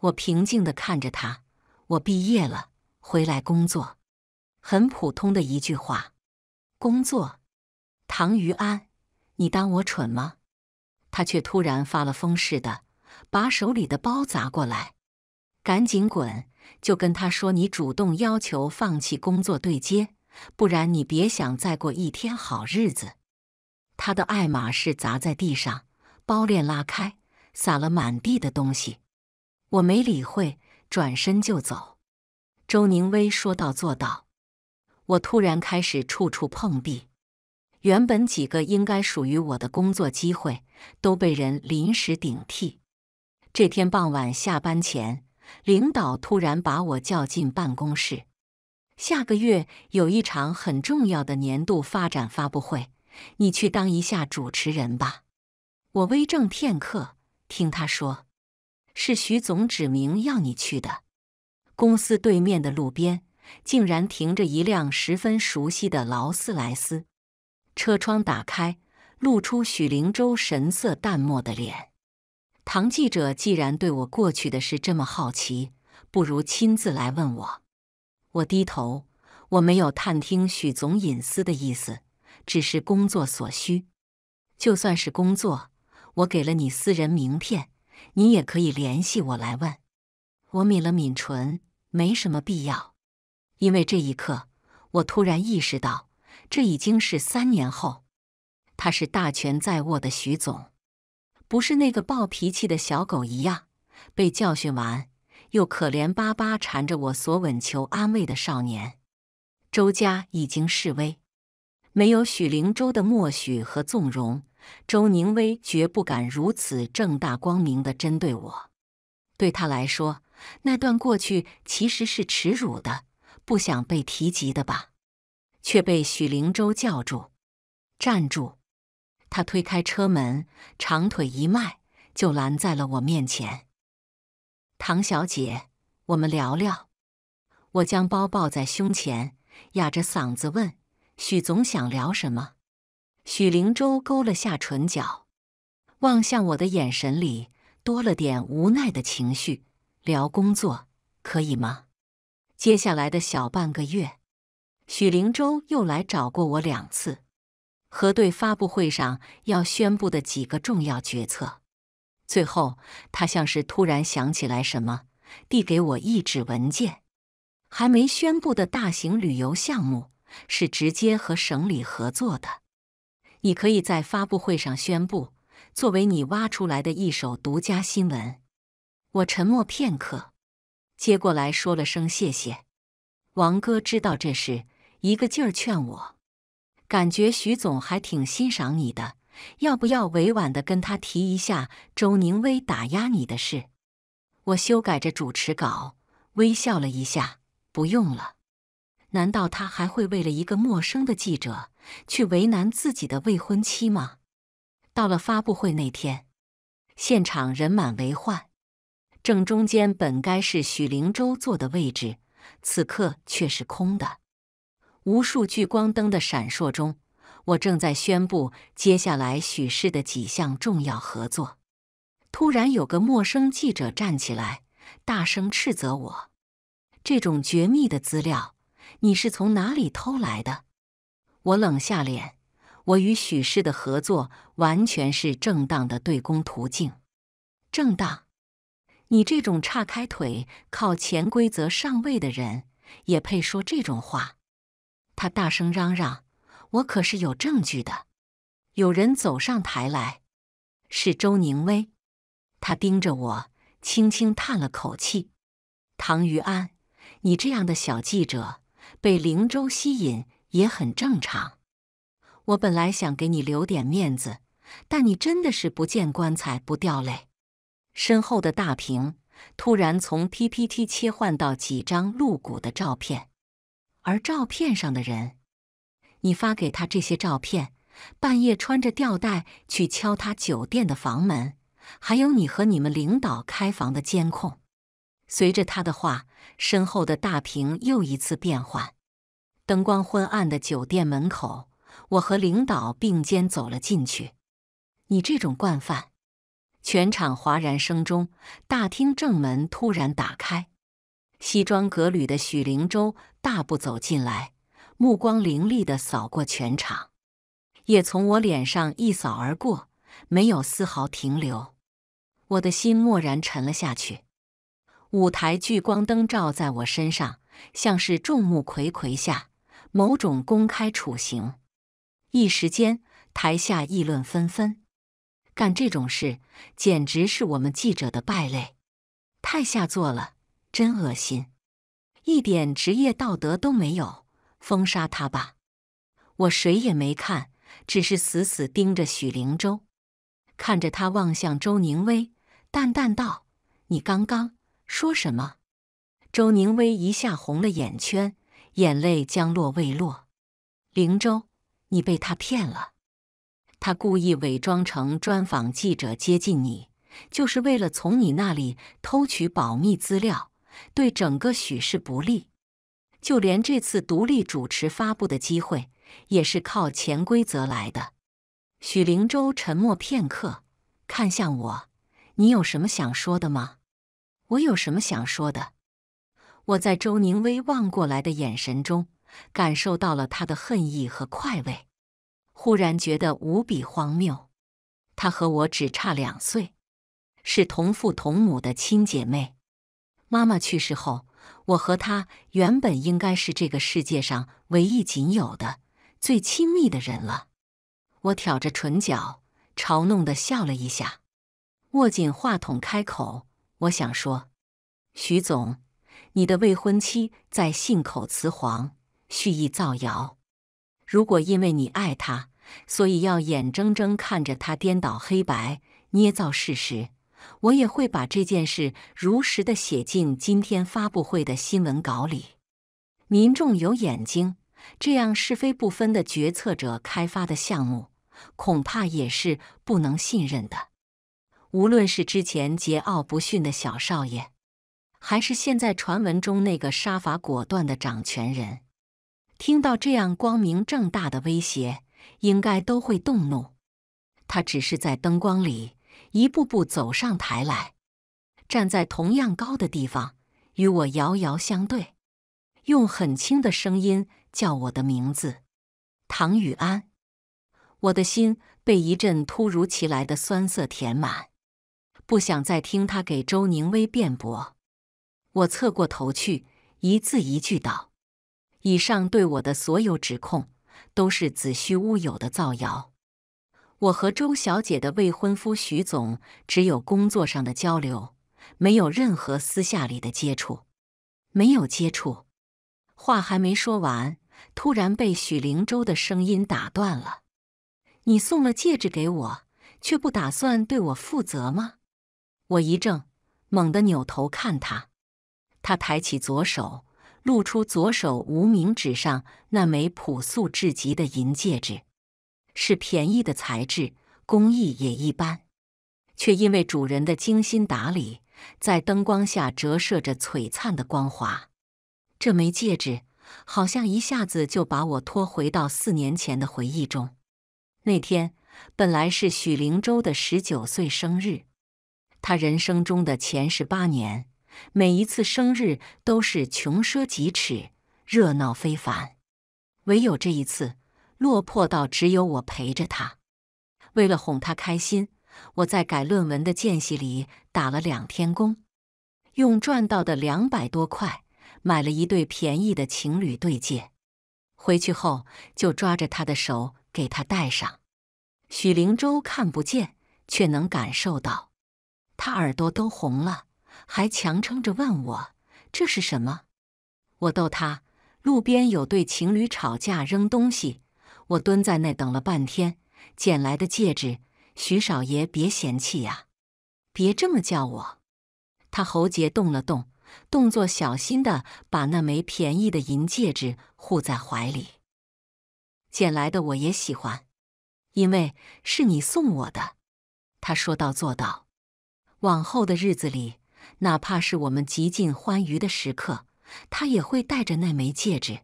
Speaker 1: 我平静的看着他。我毕业了，回来工作，很普通的一句话。工作，唐于安，你当我蠢吗？他却突然发了疯似的，把手里的包砸过来，赶紧滚！就跟他说，你主动要求放弃工作对接，不然你别想再过一天好日子。他的爱马仕砸在地上，包链拉开。撒了满地的东西，我没理会，转身就走。周宁威说到做到。我突然开始处处碰壁，原本几个应该属于我的工作机会，都被人临时顶替。这天傍晚下班前，领导突然把我叫进办公室：“下个月有一场很重要的年度发展发布会，你去当一下主持人吧。”我微怔片刻。听他说，是徐总指明要你去的。公司对面的路边，竟然停着一辆十分熟悉的劳斯莱斯，车窗打开，露出许灵洲神色淡漠的脸。唐记者既然对我过去的事这么好奇，不如亲自来问我。我低头，我没有探听许总隐私的意思，只是工作所需。就算是工作。我给了你私人名片，你也可以联系我来问。我抿了抿唇，没什么必要。因为这一刻，我突然意识到，这已经是三年后。他是大权在握的徐总，不是那个暴脾气的小狗一样被教训完又可怜巴巴缠着我索吻求安慰的少年。周家已经示威，没有许灵洲的默许和纵容。周宁威绝不敢如此正大光明地针对我。对他来说，那段过去其实是耻辱的，不想被提及的吧？却被许灵洲叫住：“站住！”他推开车门，长腿一迈，就拦在了我面前。“唐小姐，我们聊聊。”我将包抱在胸前，哑着嗓子问：“许总想聊什么？”许灵洲勾了下唇角，望向我的眼神里多了点无奈的情绪。聊工作可以吗？接下来的小半个月，许灵洲又来找过我两次，核对发布会上要宣布的几个重要决策。最后，他像是突然想起来什么，递给我一纸文件。还没宣布的大型旅游项目是直接和省里合作的。你可以在发布会上宣布，作为你挖出来的一首独家新闻。我沉默片刻，接过来说了声谢谢。王哥知道这事，一个劲儿劝我，感觉徐总还挺欣赏你的，要不要委婉的跟他提一下周宁威打压你的事？我修改着主持稿，微笑了一下，不用了。难道他还会为了一个陌生的记者去为难自己的未婚妻吗？到了发布会那天，现场人满为患，正中间本该是许灵洲坐的位置，此刻却是空的。无数聚光灯的闪烁中，我正在宣布接下来许氏的几项重要合作。突然，有个陌生记者站起来，大声斥责我：“这种绝密的资料！”你是从哪里偷来的？我冷下脸。我与许氏的合作完全是正当的对公途径。正当？你这种岔开腿靠潜规则上位的人也配说这种话？他大声嚷嚷：“我可是有证据的。”有人走上台来，是周宁威。他盯着我，轻轻叹了口气：“唐余安，你这样的小记者。”被灵州吸引也很正常。我本来想给你留点面子，但你真的是不见棺材不掉泪。身后的大屏突然从 PPT 切换到几张露骨的照片，而照片上的人，你发给他这些照片，半夜穿着吊带去敲他酒店的房门，还有你和你们领导开房的监控。随着他的话，身后的大屏又一次变换。灯光昏暗的酒店门口，我和领导并肩走了进去。你这种惯犯！全场哗然声中，大厅正门突然打开，西装革履的许灵洲大步走进来，目光凌厉的扫过全场，也从我脸上一扫而过，没有丝毫停留。我的心蓦然沉了下去。舞台聚光灯照在我身上，像是众目睽睽下某种公开处刑。一时间，台下议论纷纷。干这种事，简直是我们记者的败类，太下作了，真恶心，一点职业道德都没有。封杀他吧！我谁也没看，只是死死盯着许灵洲，看着他望向周宁威，淡淡道：“你刚刚。”说什么？周宁威一下红了眼圈，眼泪将落未落。灵州，你被他骗了。他故意伪装成专访记者接近你，就是为了从你那里偷取保密资料，对整个许氏不利。就连这次独立主持发布的机会，也是靠潜规则来的。许灵州沉默片刻，看向我：“你有什么想说的吗？”我有什么想说的？我在周宁威望过来的眼神中，感受到了他的恨意和快慰，忽然觉得无比荒谬。他和我只差两岁，是同父同母的亲姐妹。妈妈去世后，我和她原本应该是这个世界上唯一仅有的最亲密的人了。我挑着唇角，嘲弄的笑了一下，握紧话筒开口。我想说，徐总，你的未婚妻在信口雌黄、蓄意造谣。如果因为你爱她，所以要眼睁睁看着她颠倒黑白、捏造事实，我也会把这件事如实的写进今天发布会的新闻稿里。民众有眼睛，这样是非不分的决策者开发的项目，恐怕也是不能信任的。无论是之前桀骜不驯的小少爷，还是现在传闻中那个杀伐果断的掌权人，听到这样光明正大的威胁，应该都会动怒。他只是在灯光里一步步走上台来，站在同样高的地方，与我遥遥相对，用很轻的声音叫我的名字——唐雨安。我的心被一阵突如其来的酸涩填满。不想再听他给周宁威辩驳，我侧过头去，一字一句道：“以上对我的所有指控，都是子虚乌有的造谣。我和周小姐的未婚夫许总只有工作上的交流，没有任何私下里的接触，没有接触。”话还没说完，突然被许灵洲的声音打断了：“你送了戒指给我，却不打算对我负责吗？”我一怔，猛地扭头看他。他抬起左手，露出左手无名指上那枚朴素至极的银戒指，是便宜的材质，工艺也一般，却因为主人的精心打理，在灯光下折射着璀璨的光华。这枚戒指好像一下子就把我拖回到四年前的回忆中。那天本来是许灵洲的十九岁生日。他人生中的前十八年，每一次生日都是穷奢极侈，热闹非凡。唯有这一次，落魄到只有我陪着他。为了哄他开心，我在改论文的间隙里打了两天工，用赚到的两百多块买了一对便宜的情侣对戒。回去后就抓着他的手给他戴上。许灵洲看不见，却能感受到。他耳朵都红了，还强撑着问我：“这是什么？”我逗他：“路边有对情侣吵架扔东西，我蹲在那等了半天，捡来的戒指。”“徐少爷别嫌弃呀，别这么叫我。”他喉结动了动，动作小心的把那枚便宜的银戒指护在怀里。“捡来的我也喜欢，因为是你送我的。”他说到做到。往后的日子里，哪怕是我们极尽欢愉的时刻，他也会带着那枚戒指。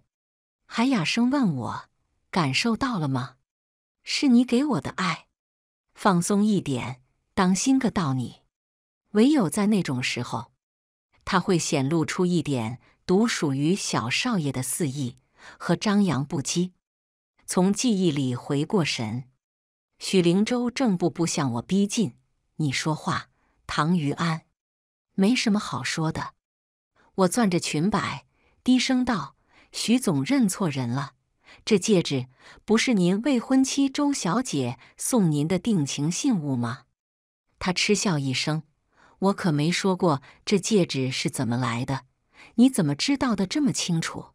Speaker 1: 海雅生问我：“感受到了吗？”“是你给我的爱。”“放松一点，当心个到你。”唯有在那种时候，他会显露出一点独属于小少爷的肆意和张扬不羁。从记忆里回过神，许灵洲正步步向我逼近。你说话。唐于安，没什么好说的。我攥着裙摆，低声道：“徐总认错人了，这戒指不是您未婚妻周小姐送您的定情信物吗？”他嗤笑一声：“我可没说过这戒指是怎么来的，你怎么知道的这么清楚？”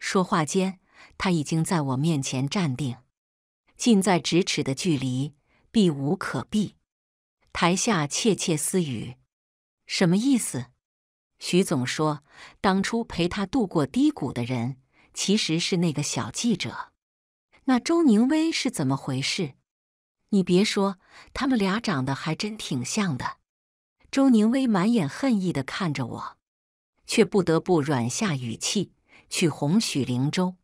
Speaker 1: 说话间，他已经在我面前站定，近在咫尺的距离，避无可避。台下窃窃私语，什么意思？徐总说，当初陪他度过低谷的人，其实是那个小记者。那周宁威是怎么回事？你别说，他们俩长得还真挺像的。周宁威满眼恨意地看着我，却不得不软下语气去哄许灵洲。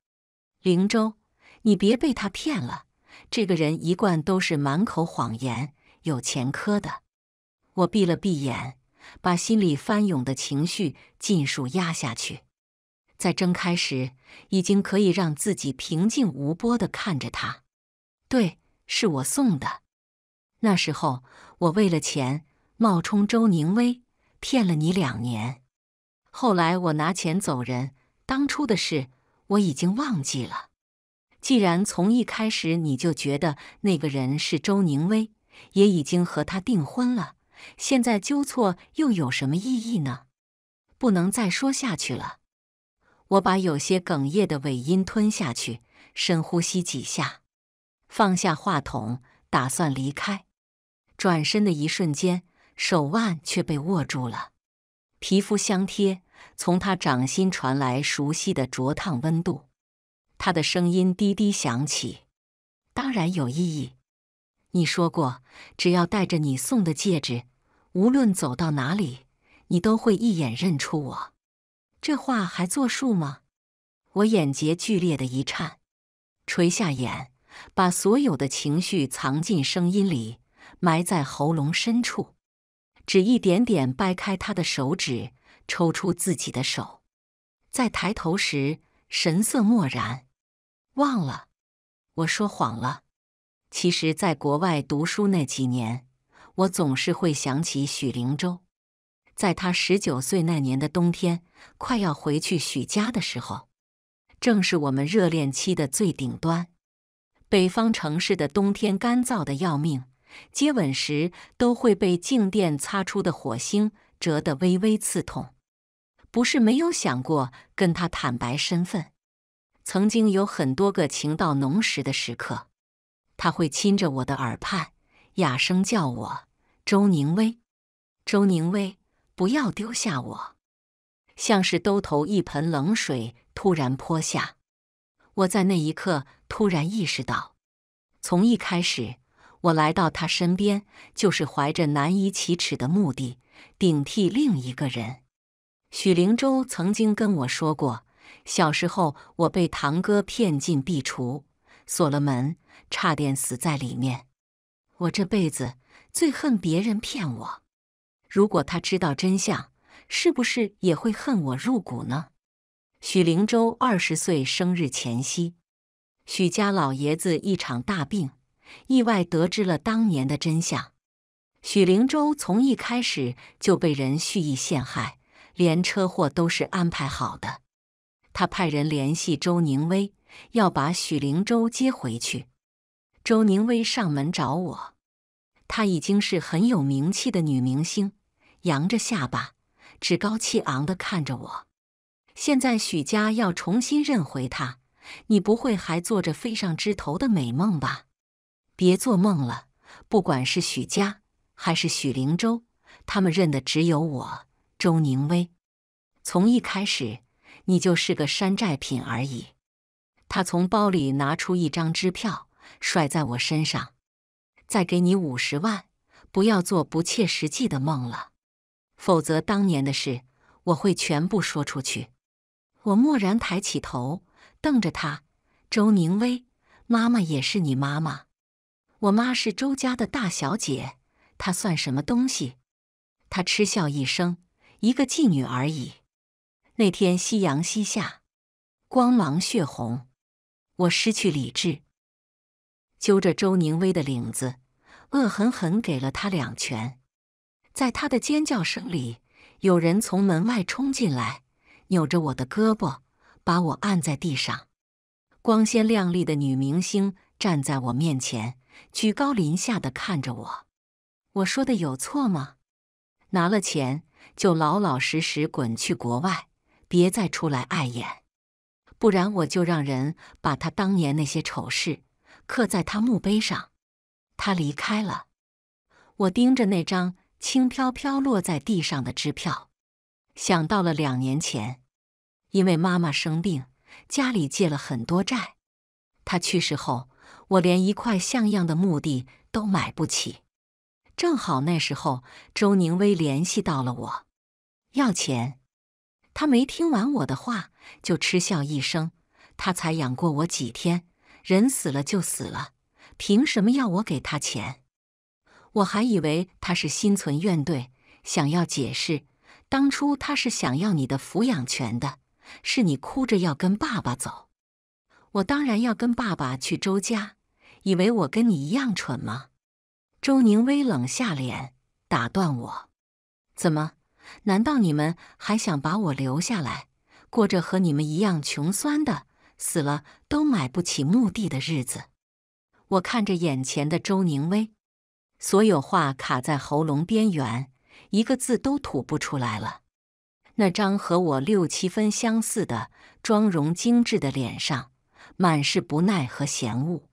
Speaker 1: 灵州，你别被他骗了，这个人一贯都是满口谎言。有前科的，我闭了闭眼，把心里翻涌的情绪尽数压下去。在睁开时，已经可以让自己平静无波的看着他。对，是我送的。那时候，我为了钱冒充周宁威，骗了你两年。后来我拿钱走人，当初的事我已经忘记了。既然从一开始你就觉得那个人是周宁威。也已经和他订婚了，现在纠错又有什么意义呢？不能再说下去了。我把有些哽咽的尾音吞下去，深呼吸几下，放下话筒，打算离开。转身的一瞬间，手腕却被握住了，皮肤相贴，从他掌心传来熟悉的灼烫温度。他的声音低低响起：“当然有意义。”你说过，只要戴着你送的戒指，无论走到哪里，你都会一眼认出我。这话还作数吗？我眼睫剧烈的一颤，垂下眼，把所有的情绪藏进声音里，埋在喉咙深处，只一点点掰开他的手指，抽出自己的手。在抬头时，神色漠然。忘了，我说谎了。其实，在国外读书那几年，我总是会想起许灵州。在他十九岁那年的冬天，快要回去许家的时候，正是我们热恋期的最顶端。北方城市的冬天干燥的要命，接吻时都会被静电擦出的火星折得微微刺痛。不是没有想过跟他坦白身份，曾经有很多个情到浓时的时刻。他会亲着我的耳畔，哑声叫我：“周宁威，周宁威，不要丢下我！”像是兜头一盆冷水突然泼下，我在那一刻突然意识到，从一开始我来到他身边，就是怀着难以启齿的目的，顶替另一个人。许灵洲曾经跟我说过，小时候我被堂哥骗进壁橱，锁了门。差点死在里面，我这辈子最恨别人骗我。如果他知道真相，是不是也会恨我入骨呢？许灵洲二十岁生日前夕，许家老爷子一场大病，意外得知了当年的真相。许灵洲从一开始就被人蓄意陷害，连车祸都是安排好的。他派人联系周宁威，要把许灵洲接回去。周宁薇上门找我，她已经是很有名气的女明星，扬着下巴，趾高气昂地看着我。现在许家要重新认回她，你不会还做着飞上枝头的美梦吧？别做梦了！不管是许家还是许灵洲，他们认的只有我，周宁薇。从一开始，你就是个山寨品而已。他从包里拿出一张支票。甩在我身上，再给你五十万，不要做不切实际的梦了，否则当年的事我会全部说出去。我蓦然抬起头，瞪着他，周宁薇，妈妈也是你妈妈，我妈是周家的大小姐，她算什么东西？他嗤笑一声：“一个妓女而已。”那天夕阳西下，光芒血红，我失去理智。揪着周宁威的领子，恶狠狠给了他两拳。在他的尖叫声里，有人从门外冲进来，扭着我的胳膊，把我按在地上。光鲜亮丽的女明星站在我面前，居高临下的看着我。我说的有错吗？拿了钱就老老实实滚去国外，别再出来碍眼。不然我就让人把他当年那些丑事。刻在他墓碑上。他离开了。我盯着那张轻飘飘落在地上的支票，想到了两年前，因为妈妈生病，家里借了很多债。他去世后，我连一块像样的墓地都买不起。正好那时候，周宁威联系到了我，要钱。他没听完我的话，就嗤笑一声：“他才养过我几天。”人死了就死了，凭什么要我给他钱？我还以为他是心存怨怼，想要解释。当初他是想要你的抚养权的，是你哭着要跟爸爸走。我当然要跟爸爸去周家，以为我跟你一样蠢吗？周宁微冷下脸，打断我：“怎么？难道你们还想把我留下来，过着和你们一样穷酸的？”死了都买不起墓地的日子，我看着眼前的周宁薇，所有话卡在喉咙边缘，一个字都吐不出来了。那张和我六七分相似的妆容精致的脸上，满是不耐和嫌恶。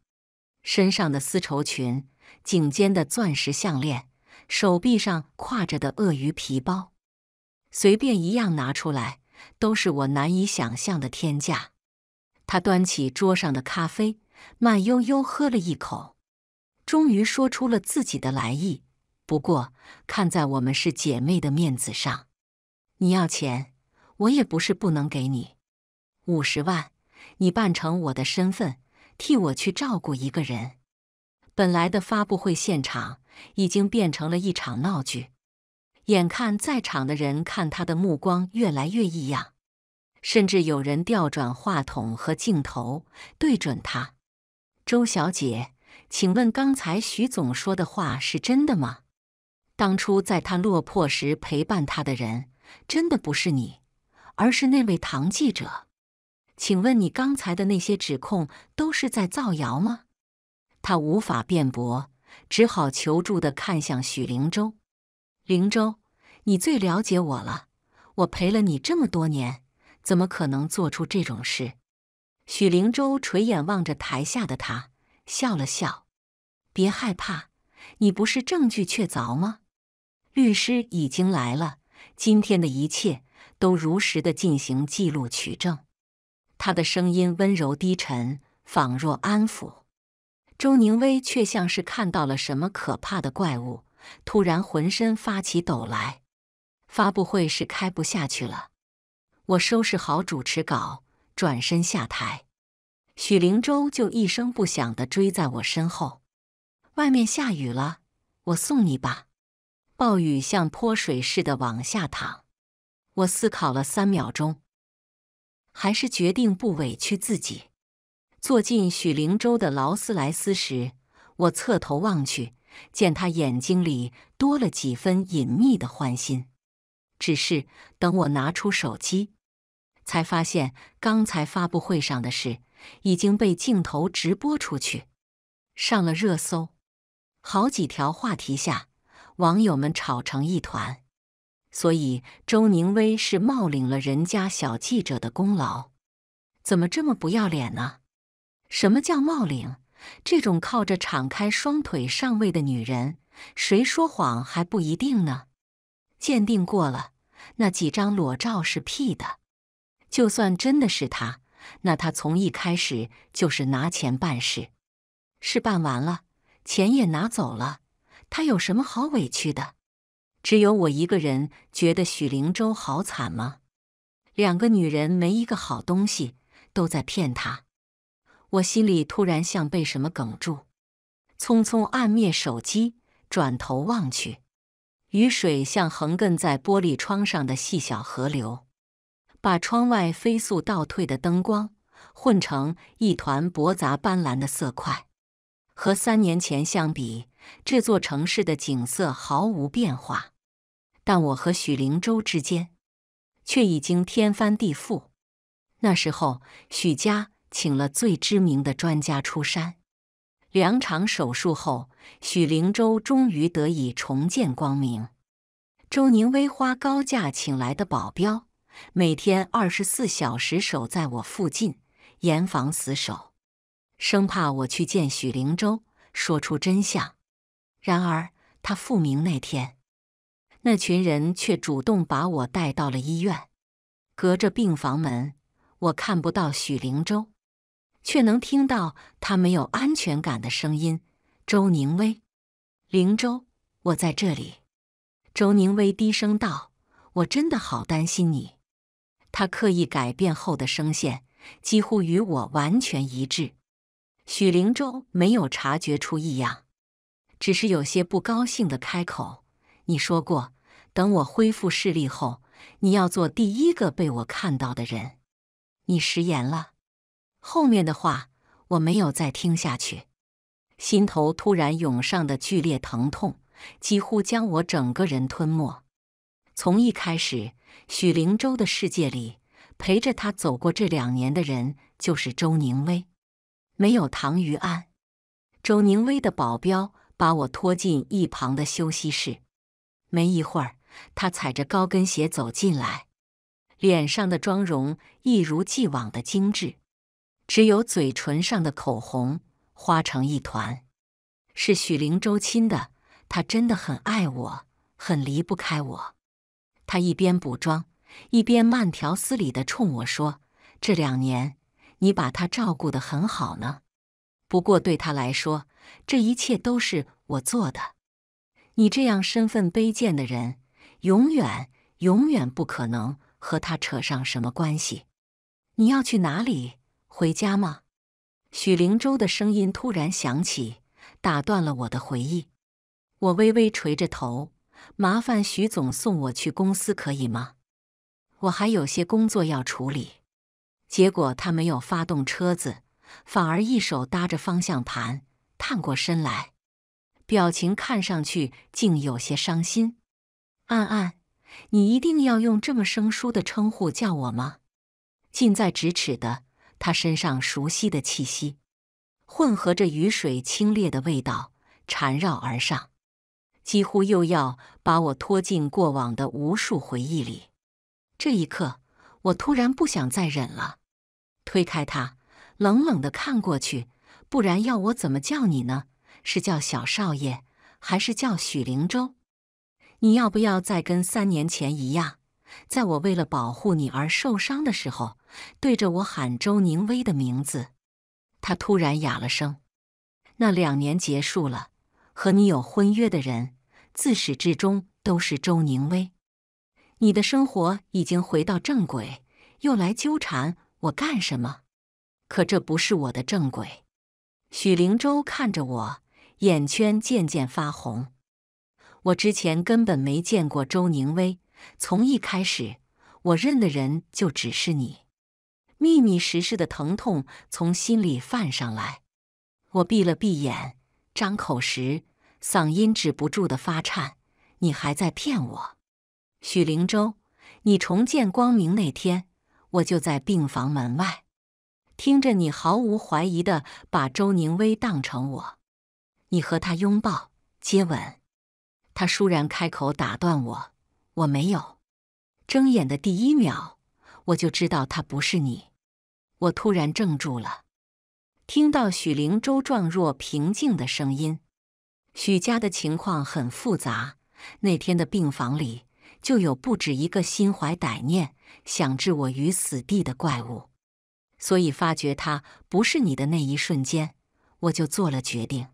Speaker 1: 身上的丝绸裙，颈间的钻石项链，手臂上挎着的鳄鱼皮包，随便一样拿出来，都是我难以想象的天价。他端起桌上的咖啡，慢悠悠喝了一口，终于说出了自己的来意。不过，看在我们是姐妹的面子上，你要钱，我也不是不能给你。五十万，你扮成我的身份，替我去照顾一个人。本来的发布会现场已经变成了一场闹剧，眼看在场的人看他的目光越来越异样。甚至有人调转话筒和镜头对准他，周小姐，请问刚才徐总说的话是真的吗？当初在他落魄时陪伴他的人，真的不是你，而是那位唐记者。请问你刚才的那些指控都是在造谣吗？他无法辩驳，只好求助地看向许灵州。灵州，你最了解我了，我陪了你这么多年。怎么可能做出这种事？许灵洲垂眼望着台下的他，笑了笑：“别害怕，你不是证据确凿吗？律师已经来了，今天的一切都如实的进行记录取证。”他的声音温柔低沉，仿若安抚。周宁威却像是看到了什么可怕的怪物，突然浑身发起抖来。发布会是开不下去了。我收拾好主持稿，转身下台，许灵洲就一声不响的追在我身后。外面下雨了，我送你吧。暴雨像泼水似的往下淌。我思考了三秒钟，还是决定不委屈自己。坐进许灵洲的劳斯莱斯时，我侧头望去，见他眼睛里多了几分隐秘的欢欣。只是等我拿出手机。才发现刚才发布会上的事已经被镜头直播出去，上了热搜，好几条话题下网友们吵成一团。所以周宁威是冒领了人家小记者的功劳，怎么这么不要脸呢？什么叫冒领？这种靠着敞开双腿上位的女人，谁说谎还不一定呢？鉴定过了，那几张裸照是 P 的。就算真的是他，那他从一开始就是拿钱办事，事办完了，钱也拿走了，他有什么好委屈的？只有我一个人觉得许灵州好惨吗？两个女人没一个好东西，都在骗他。我心里突然像被什么哽住，匆匆按灭手机，转头望去，雨水像横亘在玻璃窗上的细小河流。把窗外飞速倒退的灯光混成一团驳杂斑斓的色块。和三年前相比，这座城市的景色毫无变化，但我和许灵洲之间却已经天翻地覆。那时候，许家请了最知名的专家出山，两场手术后，许灵洲终于得以重见光明。周宁威花高价请来的保镖。每天二十四小时守在我附近，严防死守，生怕我去见许灵州，说出真相。然而他复明那天，那群人却主动把我带到了医院。隔着病房门，我看不到许灵州，却能听到他没有安全感的声音：“周宁威，灵州，我在这里。”周宁威低声道：“我真的好担心你。”他刻意改变后的声线几乎与我完全一致，许灵洲没有察觉出异样，只是有些不高兴地开口：“你说过，等我恢复视力后，你要做第一个被我看到的人，你食言了。”后面的话我没有再听下去，心头突然涌上的剧烈疼痛几乎将我整个人吞没，从一开始。许灵洲的世界里，陪着他走过这两年的人就是周宁威，没有唐余安。周宁威的保镖把我拖进一旁的休息室，没一会儿，他踩着高跟鞋走进来，脸上的妆容一如既往的精致，只有嘴唇上的口红花成一团。是许灵洲亲的，他真的很爱我，很离不开我。他一边补妆，一边慢条斯理的冲我说：“这两年你把他照顾的很好呢，不过对他来说，这一切都是我做的。你这样身份卑贱的人，永远永远不可能和他扯上什么关系。你要去哪里？回家吗？”许灵洲的声音突然响起，打断了我的回忆。我微微垂着头。麻烦徐总送我去公司，可以吗？我还有些工作要处理。结果他没有发动车子，反而一手搭着方向盘，探过身来，表情看上去竟有些伤心。暗暗，你一定要用这么生疏的称呼叫我吗？近在咫尺的他身上熟悉的气息，混合着雨水清冽的味道，缠绕而上。几乎又要把我拖进过往的无数回忆里。这一刻，我突然不想再忍了，推开他，冷冷的看过去。不然要我怎么叫你呢？是叫小少爷，还是叫许灵州？你要不要再跟三年前一样，在我为了保护你而受伤的时候，对着我喊周宁威的名字？他突然哑了声。那两年结束了，和你有婚约的人。自始至终都是周宁威，你的生活已经回到正轨，又来纠缠我干什么？可这不是我的正轨。许灵洲看着我，眼圈渐渐发红。我之前根本没见过周宁威，从一开始我认的人就只是你。密密实实的疼痛从心里泛上来，我闭了闭眼，张口时。嗓音止不住的发颤，你还在骗我，许灵州，你重见光明那天，我就在病房门外，听着你毫无怀疑的把周宁威当成我，你和他拥抱接吻，他倏然开口打断我：“我没有。”睁眼的第一秒，我就知道他不是你。我突然怔住了，听到许灵州状若平静的声音。许家的情况很复杂，那天的病房里就有不止一个心怀歹念、想置我于死地的怪物。所以发觉他不是你的那一瞬间，我就做了决定。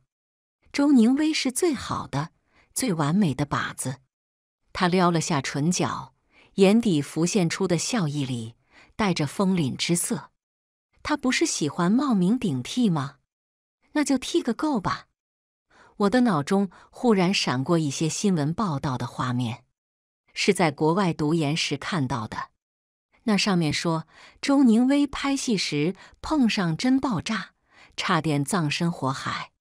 Speaker 1: 周宁威是最好的、最完美的靶子。他撩了下唇角，眼底浮现出的笑意里带着风凛之色。他不是喜欢冒名顶替吗？那就替个够吧。我的脑中忽然闪过一些新闻报道的画面，是在国外读研时看到的。那上面说，周宁威拍戏时碰上真爆炸，差点葬身火海；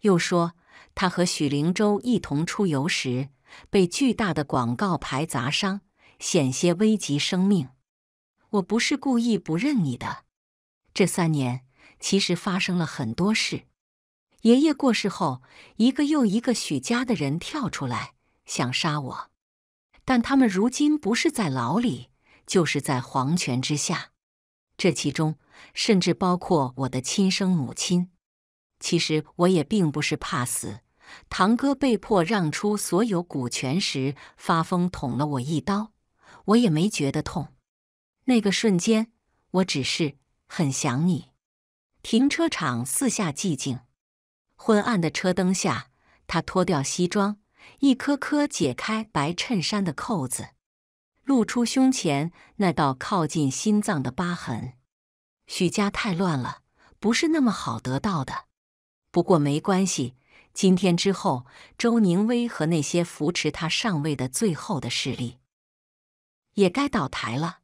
Speaker 1: 又说他和许灵州一同出游时被巨大的广告牌砸伤，险些危及生命。我不是故意不认你的。这三年其实发生了很多事。爷爷过世后，一个又一个许家的人跳出来想杀我，但他们如今不是在牢里，就是在皇权之下。这其中甚至包括我的亲生母亲。其实我也并不是怕死。堂哥被迫让出所有股权时，发疯捅了我一刀，我也没觉得痛。那个瞬间，我只是很想你。停车场四下寂静。昏暗的车灯下，他脱掉西装，一颗颗解开白衬衫的扣子，露出胸前那道靠近心脏的疤痕。许家太乱了，不是那么好得到的。不过没关系，今天之后，周宁威和那些扶持他上位的最后的势力，也该倒台了。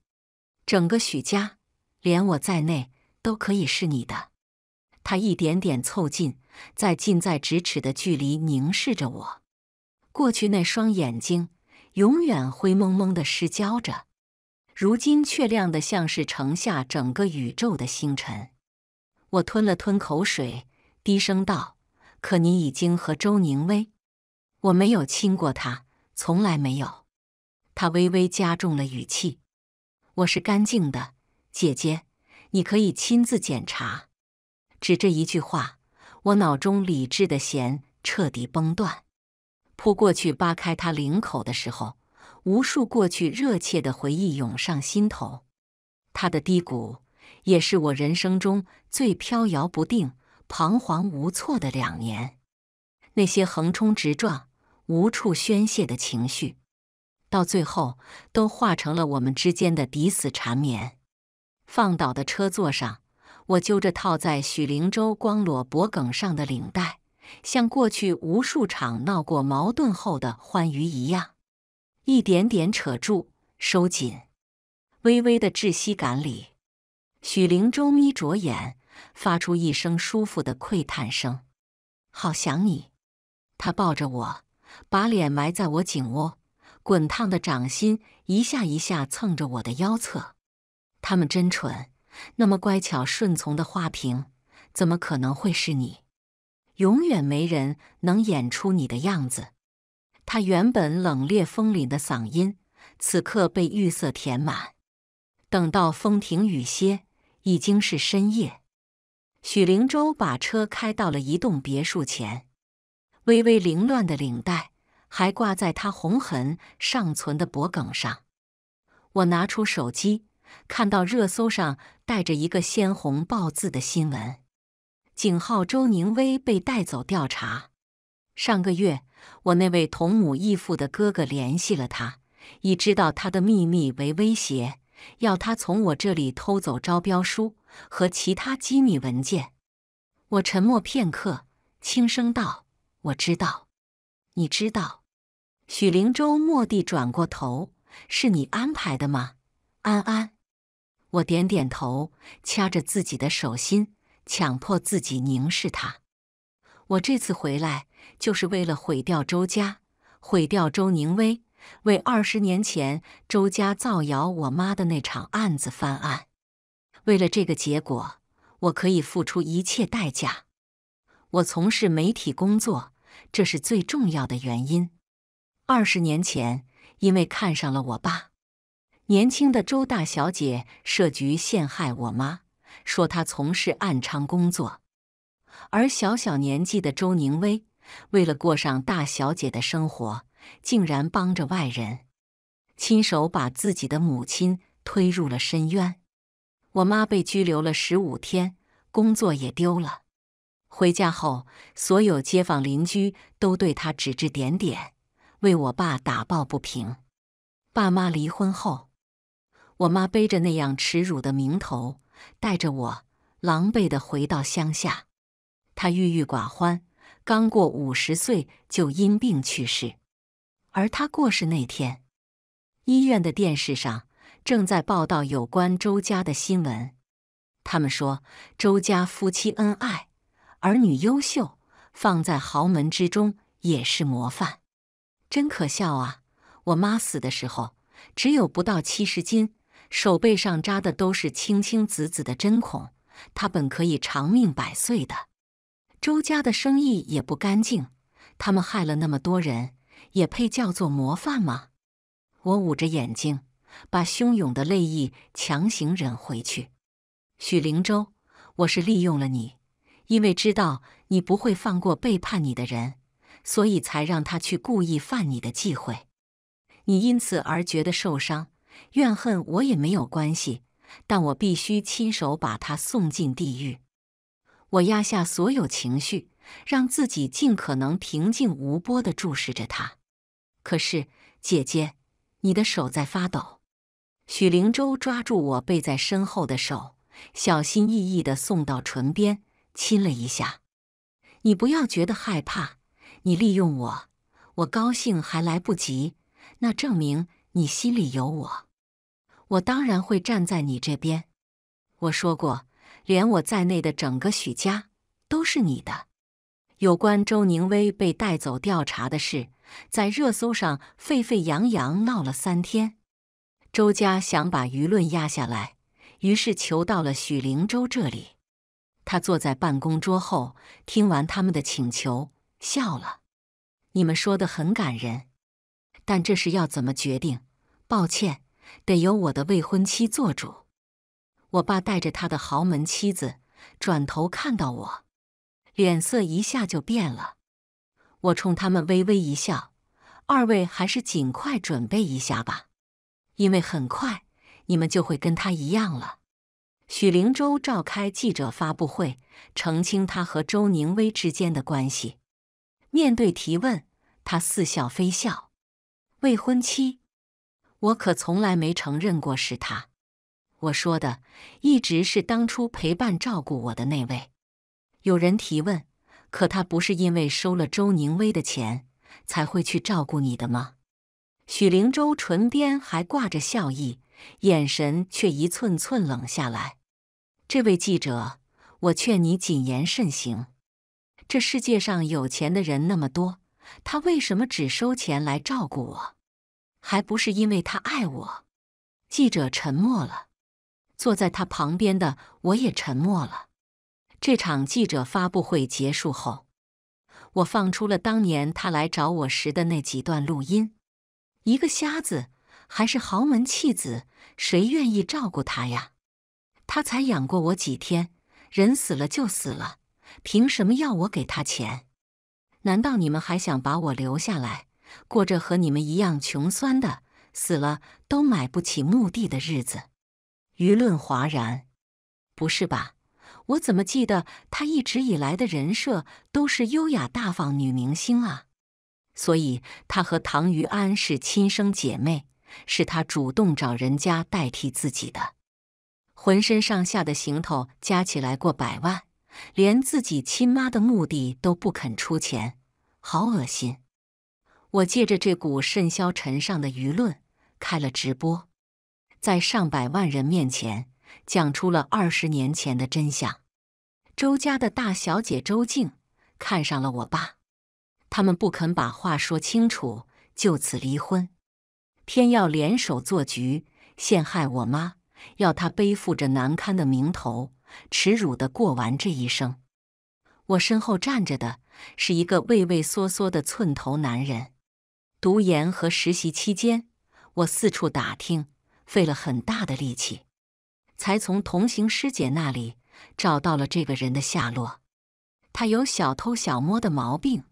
Speaker 1: 整个许家，连我在内，都可以是你的。他一点点凑近。在近在咫尺的距离凝视着我，过去那双眼睛永远灰蒙蒙的失焦着，如今却亮得像是盛下整个宇宙的星辰。我吞了吞口水，低声道：“可你已经和周宁威，我没有亲过他，从来没有。”他微微加重了语气：“我是干净的，姐姐，你可以亲自检查。”只这一句话。我脑中理智的弦彻底崩断，扑过去扒开他领口的时候，无数过去热切的回忆涌上心头。他的低谷，也是我人生中最飘摇不定、彷徨无措的两年。那些横冲直撞、无处宣泄的情绪，到最后都化成了我们之间的抵死缠绵。放倒的车座上。我揪着套在许灵洲光裸脖梗上的领带，像过去无数场闹过矛盾后的欢愉一样，一点点扯住、收紧。微微的窒息感里，许灵洲眯着眼，发出一声舒服的喟叹声：“好想你。”他抱着我，把脸埋在我颈窝，滚烫的掌心一下一下蹭着我的腰侧。他们真蠢。那么乖巧顺从的花瓶，怎么可能会是你？永远没人能演出你的样子。他原本冷冽锋凛的嗓音，此刻被玉色填满。等到风停雨歇，已经是深夜。许灵洲把车开到了一栋别墅前，微微凌乱的领带还挂在他红痕尚存的脖梗上。我拿出手机。看到热搜上带着一个鲜红“爆”字的新闻，警号周宁威被带走调查。上个月，我那位同母异父的哥哥联系了他，以知道他的秘密为威胁，要他从我这里偷走招标书和其他机密文件。我沉默片刻，轻声道：“我知道，你知道。”许灵州蓦地转过头：“是你安排的吗，安安？”我点点头，掐着自己的手心，强迫自己凝视他。我这次回来就是为了毁掉周家，毁掉周宁威，为二十年前周家造谣我妈的那场案子翻案。为了这个结果，我可以付出一切代价。我从事媒体工作，这是最重要的原因。二十年前，因为看上了我爸。年轻的周大小姐设局陷害我妈，说她从事暗娼工作，而小小年纪的周宁威为了过上大小姐的生活，竟然帮着外人，亲手把自己的母亲推入了深渊。我妈被拘留了十五天，工作也丢了。回家后，所有街坊邻居都对她指指点点，为我爸打抱不平。爸妈离婚后。我妈背着那样耻辱的名头，带着我狼狈的回到乡下。她郁郁寡欢，刚过五十岁就因病去世。而她过世那天，医院的电视上正在报道有关周家的新闻。他们说周家夫妻恩爱，儿女优秀，放在豪门之中也是模范。真可笑啊！我妈死的时候只有不到七十斤。手背上扎的都是青青紫紫的针孔，他本可以长命百岁的。周家的生意也不干净，他们害了那么多人，也配叫做模范吗？我捂着眼睛，把汹涌的泪意强行忍回去。许灵洲，我是利用了你，因为知道你不会放过背叛你的人，所以才让他去故意犯你的忌讳。你因此而觉得受伤。怨恨我也没有关系，但我必须亲手把他送进地狱。我压下所有情绪，让自己尽可能平静无波地注视着他。可是，姐姐，你的手在发抖。许灵洲抓住我背在身后的手，小心翼翼地送到唇边，亲了一下。你不要觉得害怕，你利用我，我高兴还来不及，那证明你心里有我。我当然会站在你这边。我说过，连我在内的整个许家都是你的。有关周宁威被带走调查的事，在热搜上沸沸扬扬闹了三天。周家想把舆论压下来，于是求到了许灵洲这里。他坐在办公桌后，听完他们的请求，笑了。你们说的很感人，但这是要怎么决定？抱歉。得由我的未婚妻做主。我爸带着他的豪门妻子，转头看到我，脸色一下就变了。我冲他们微微一笑：“二位还是尽快准备一下吧，因为很快你们就会跟他一样了。”许灵洲召开记者发布会，澄清他和周宁威之间的关系。面对提问，他似笑非笑：“未婚妻。”我可从来没承认过是他，我说的一直是当初陪伴照顾我的那位。有人提问，可他不是因为收了周宁威的钱才会去照顾你的吗？许灵洲唇边还挂着笑意，眼神却一寸寸冷下来。这位记者，我劝你谨言慎行。这世界上有钱的人那么多，他为什么只收钱来照顾我？还不是因为他爱我，记者沉默了，坐在他旁边的我也沉默了。这场记者发布会结束后，我放出了当年他来找我时的那几段录音。一个瞎子，还是豪门弃子，谁愿意照顾他呀？他才养过我几天，人死了就死了，凭什么要我给他钱？难道你们还想把我留下来？过着和你们一样穷酸的，死了都买不起墓地的日子。舆论哗然，不是吧？我怎么记得她一直以来的人设都是优雅大方女明星啊？所以她和唐余安是亲生姐妹，是她主动找人家代替自己的。浑身上下的行头加起来过百万，连自己亲妈的墓地都不肯出钱，好恶心。我借着这股甚嚣尘上的舆论开了直播，在上百万人面前讲出了二十年前的真相。周家的大小姐周静看上了我爸，他们不肯把话说清楚，就此离婚，偏要联手做局陷害我妈，要她背负着难堪的名头、耻辱的过完这一生。我身后站着的是一个畏畏缩缩的寸头男人。读研和实习期间，我四处打听，费了很大的力气，才从同行师姐那里找到了这个人的下落。他有小偷小摸的毛病，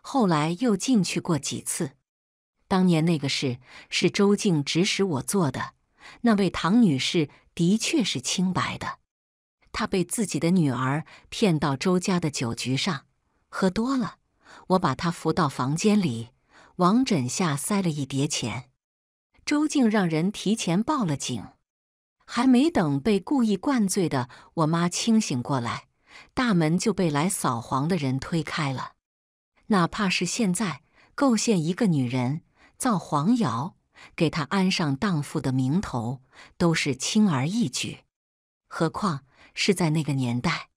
Speaker 1: 后来又进去过几次。当年那个事是周静指使我做的。那位唐女士的确是清白的，她被自己的女儿骗到周家的酒局上，喝多了，我把她扶到房间里。往枕下塞了一叠钱，周静让人提前报了警。还没等被故意灌醉的我妈清醒过来，大门就被来扫黄的人推开了。哪怕是现在，构陷一个女人，造黄谣，给她安上荡妇的名头，都是轻而易举。何况是在那个年代。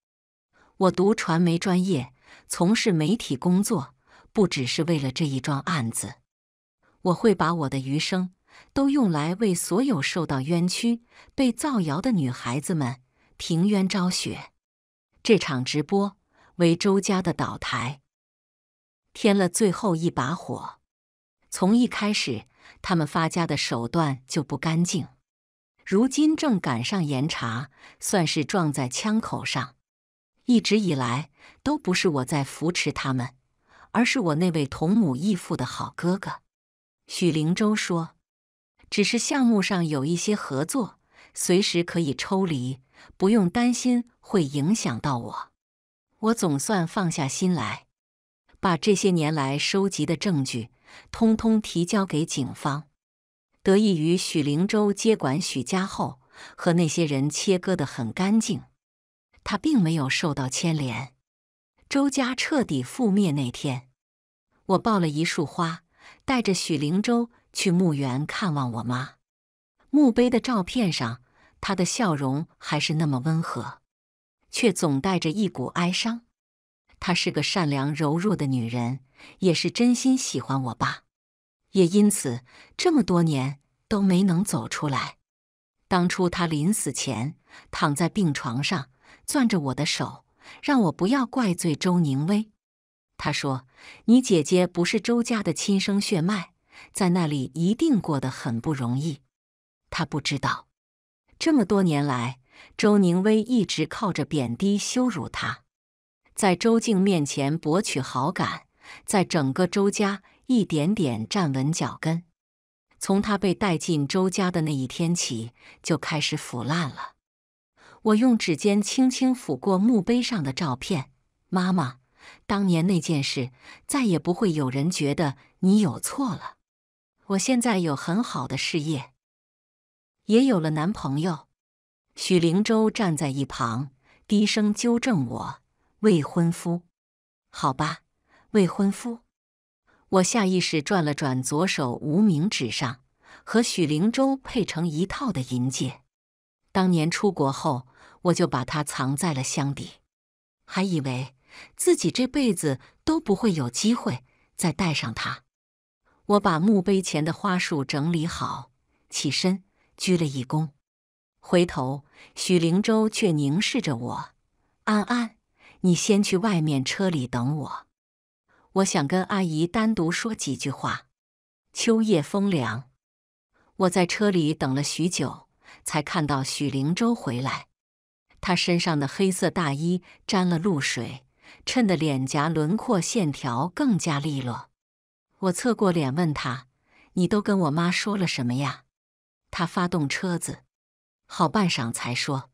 Speaker 1: 我读传媒专业，从事媒体工作。不只是为了这一桩案子，我会把我的余生都用来为所有受到冤屈、被造谣的女孩子们平冤昭雪。这场直播为周家的倒台添了最后一把火。从一开始，他们发家的手段就不干净，如今正赶上严查，算是撞在枪口上。一直以来，都不是我在扶持他们。而是我那位同母异父的好哥哥，许灵洲说：“只是项目上有一些合作，随时可以抽离，不用担心会影响到我。”我总算放下心来，把这些年来收集的证据通通提交给警方。得益于许灵洲接管许家后和那些人切割的很干净，他并没有受到牵连。周家彻底覆灭那天，我抱了一束花，带着许灵洲去墓园看望我妈。墓碑的照片上，她的笑容还是那么温和，却总带着一股哀伤。她是个善良柔弱的女人，也是真心喜欢我爸，也因此这么多年都没能走出来。当初她临死前躺在病床上，攥着我的手。让我不要怪罪周宁威。他说：“你姐姐不是周家的亲生血脉，在那里一定过得很不容易。”他不知道，这么多年来，周宁威一直靠着贬低、羞辱他，在周静面前博取好感，在整个周家一点点站稳脚跟。从他被带进周家的那一天起，就开始腐烂了。我用指尖轻轻抚过墓碑上的照片，妈妈，当年那件事再也不会有人觉得你有错了。我现在有很好的事业，也有了男朋友。许灵洲站在一旁，低声纠正我：“未婚夫，好吧，未婚夫。”我下意识转了转左手无名指上和许灵洲配成一套的银戒。当年出国后。我就把它藏在了箱底，还以为自己这辈子都不会有机会再带上它。我把墓碑前的花束整理好，起身鞠了一躬。回头，许灵洲却凝视着我：“安安，你先去外面车里等我，我想跟阿姨单独说几句话。”秋夜风凉，我在车里等了许久，才看到许灵洲回来。他身上的黑色大衣沾了露水，衬得脸颊轮廓线条更加利落。我侧过脸问他：“你都跟我妈说了什么呀？”他发动车子，好半晌才说：“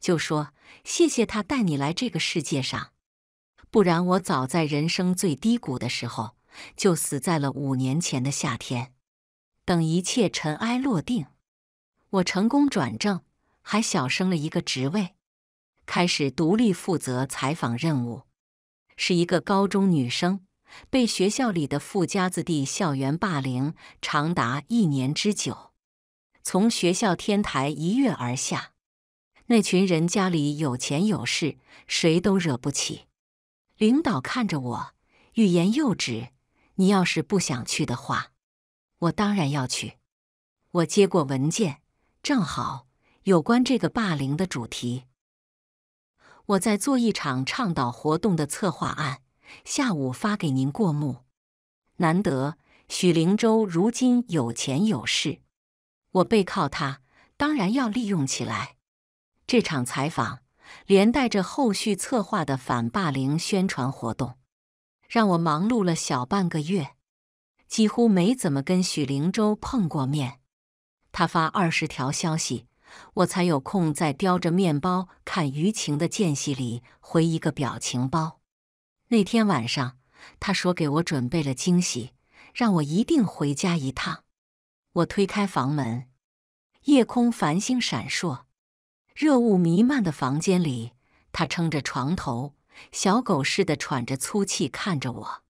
Speaker 1: 就说谢谢她带你来这个世界上，不然我早在人生最低谷的时候就死在了五年前的夏天。等一切尘埃落定，我成功转正，还小升了一个职位。”开始独立负责采访任务，是一个高中女生被学校里的富家子弟校园霸凌长达一年之久，从学校天台一跃而下。那群人家里有钱有势，谁都惹不起。领导看着我，欲言又止。你要是不想去的话，我当然要去。我接过文件，正好有关这个霸凌的主题。我在做一场倡导活动的策划案，下午发给您过目。难得许灵洲如今有钱有势，我背靠他，当然要利用起来。这场采访，连带着后续策划的反霸凌宣传活动，让我忙碌了小半个月，几乎没怎么跟许灵洲碰过面。他发二十条消息。我才有空在叼着面包看舆情的间隙里回一个表情包。那天晚上，他说给我准备了惊喜，让我一定回家一趟。我推开房门，夜空繁星闪烁，热雾弥漫的房间里，他撑着床头，小狗似的喘着粗气看着我，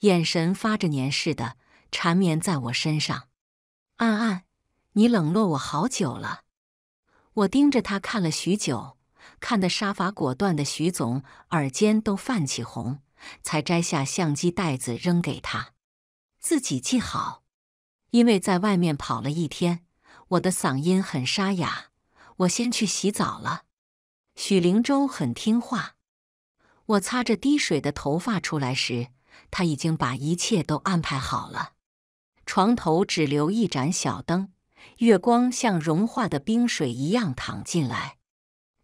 Speaker 1: 眼神发着黏似的缠绵在我身上。暗暗，你冷落我好久了。我盯着他看了许久，看得杀伐果断的徐总耳尖都泛起红，才摘下相机袋子扔给他，自己系好。因为在外面跑了一天，我的嗓音很沙哑，我先去洗澡了。许灵洲很听话。我擦着滴水的头发出来时，他已经把一切都安排好了，床头只留一盏小灯。月光像融化的冰水一样淌进来，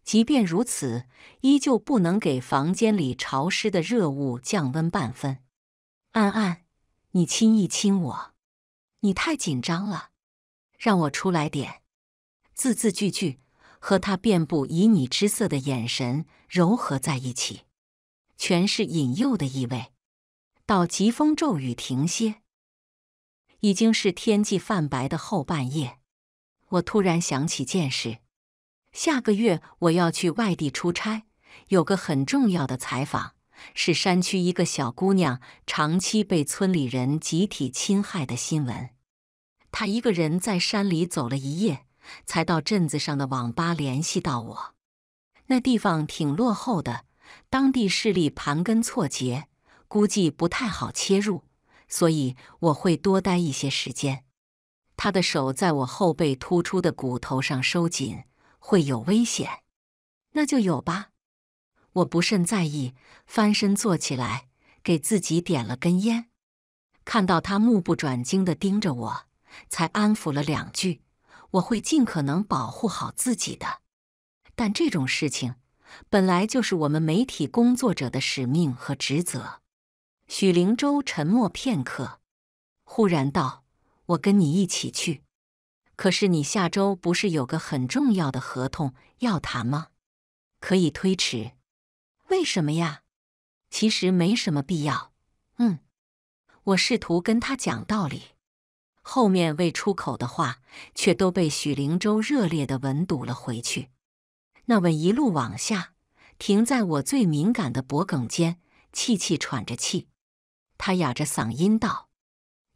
Speaker 1: 即便如此，依旧不能给房间里潮湿的热物降温半分。安安，你亲一亲我，你太紧张了，让我出来点。字字句句和他遍布旖旎之色的眼神柔合在一起，全是引诱的意味。到疾风骤雨停歇。已经是天际泛白的后半夜，我突然想起件事：下个月我要去外地出差，有个很重要的采访，是山区一个小姑娘长期被村里人集体侵害的新闻。她一个人在山里走了一夜，才到镇子上的网吧联系到我。那地方挺落后的，当地势力盘根错节，估计不太好切入。所以我会多待一些时间。他的手在我后背突出的骨头上收紧，会有危险。那就有吧。我不甚在意，翻身坐起来，给自己点了根烟。看到他目不转睛的盯着我，才安抚了两句：“我会尽可能保护好自己的。”但这种事情，本来就是我们媒体工作者的使命和职责。许灵洲沉默片刻，忽然道：“我跟你一起去。可是你下周不是有个很重要的合同要谈吗？可以推迟。为什么呀？其实没什么必要。嗯，我试图跟他讲道理，后面未出口的话却都被许灵洲热烈的吻堵了回去。那吻一路往下，停在我最敏感的脖颈间，气气喘着气。”他哑着嗓音道：“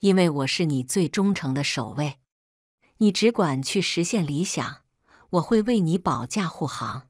Speaker 1: 因为我是你最忠诚的守卫，你只管去实现理想，我会为你保驾护航。”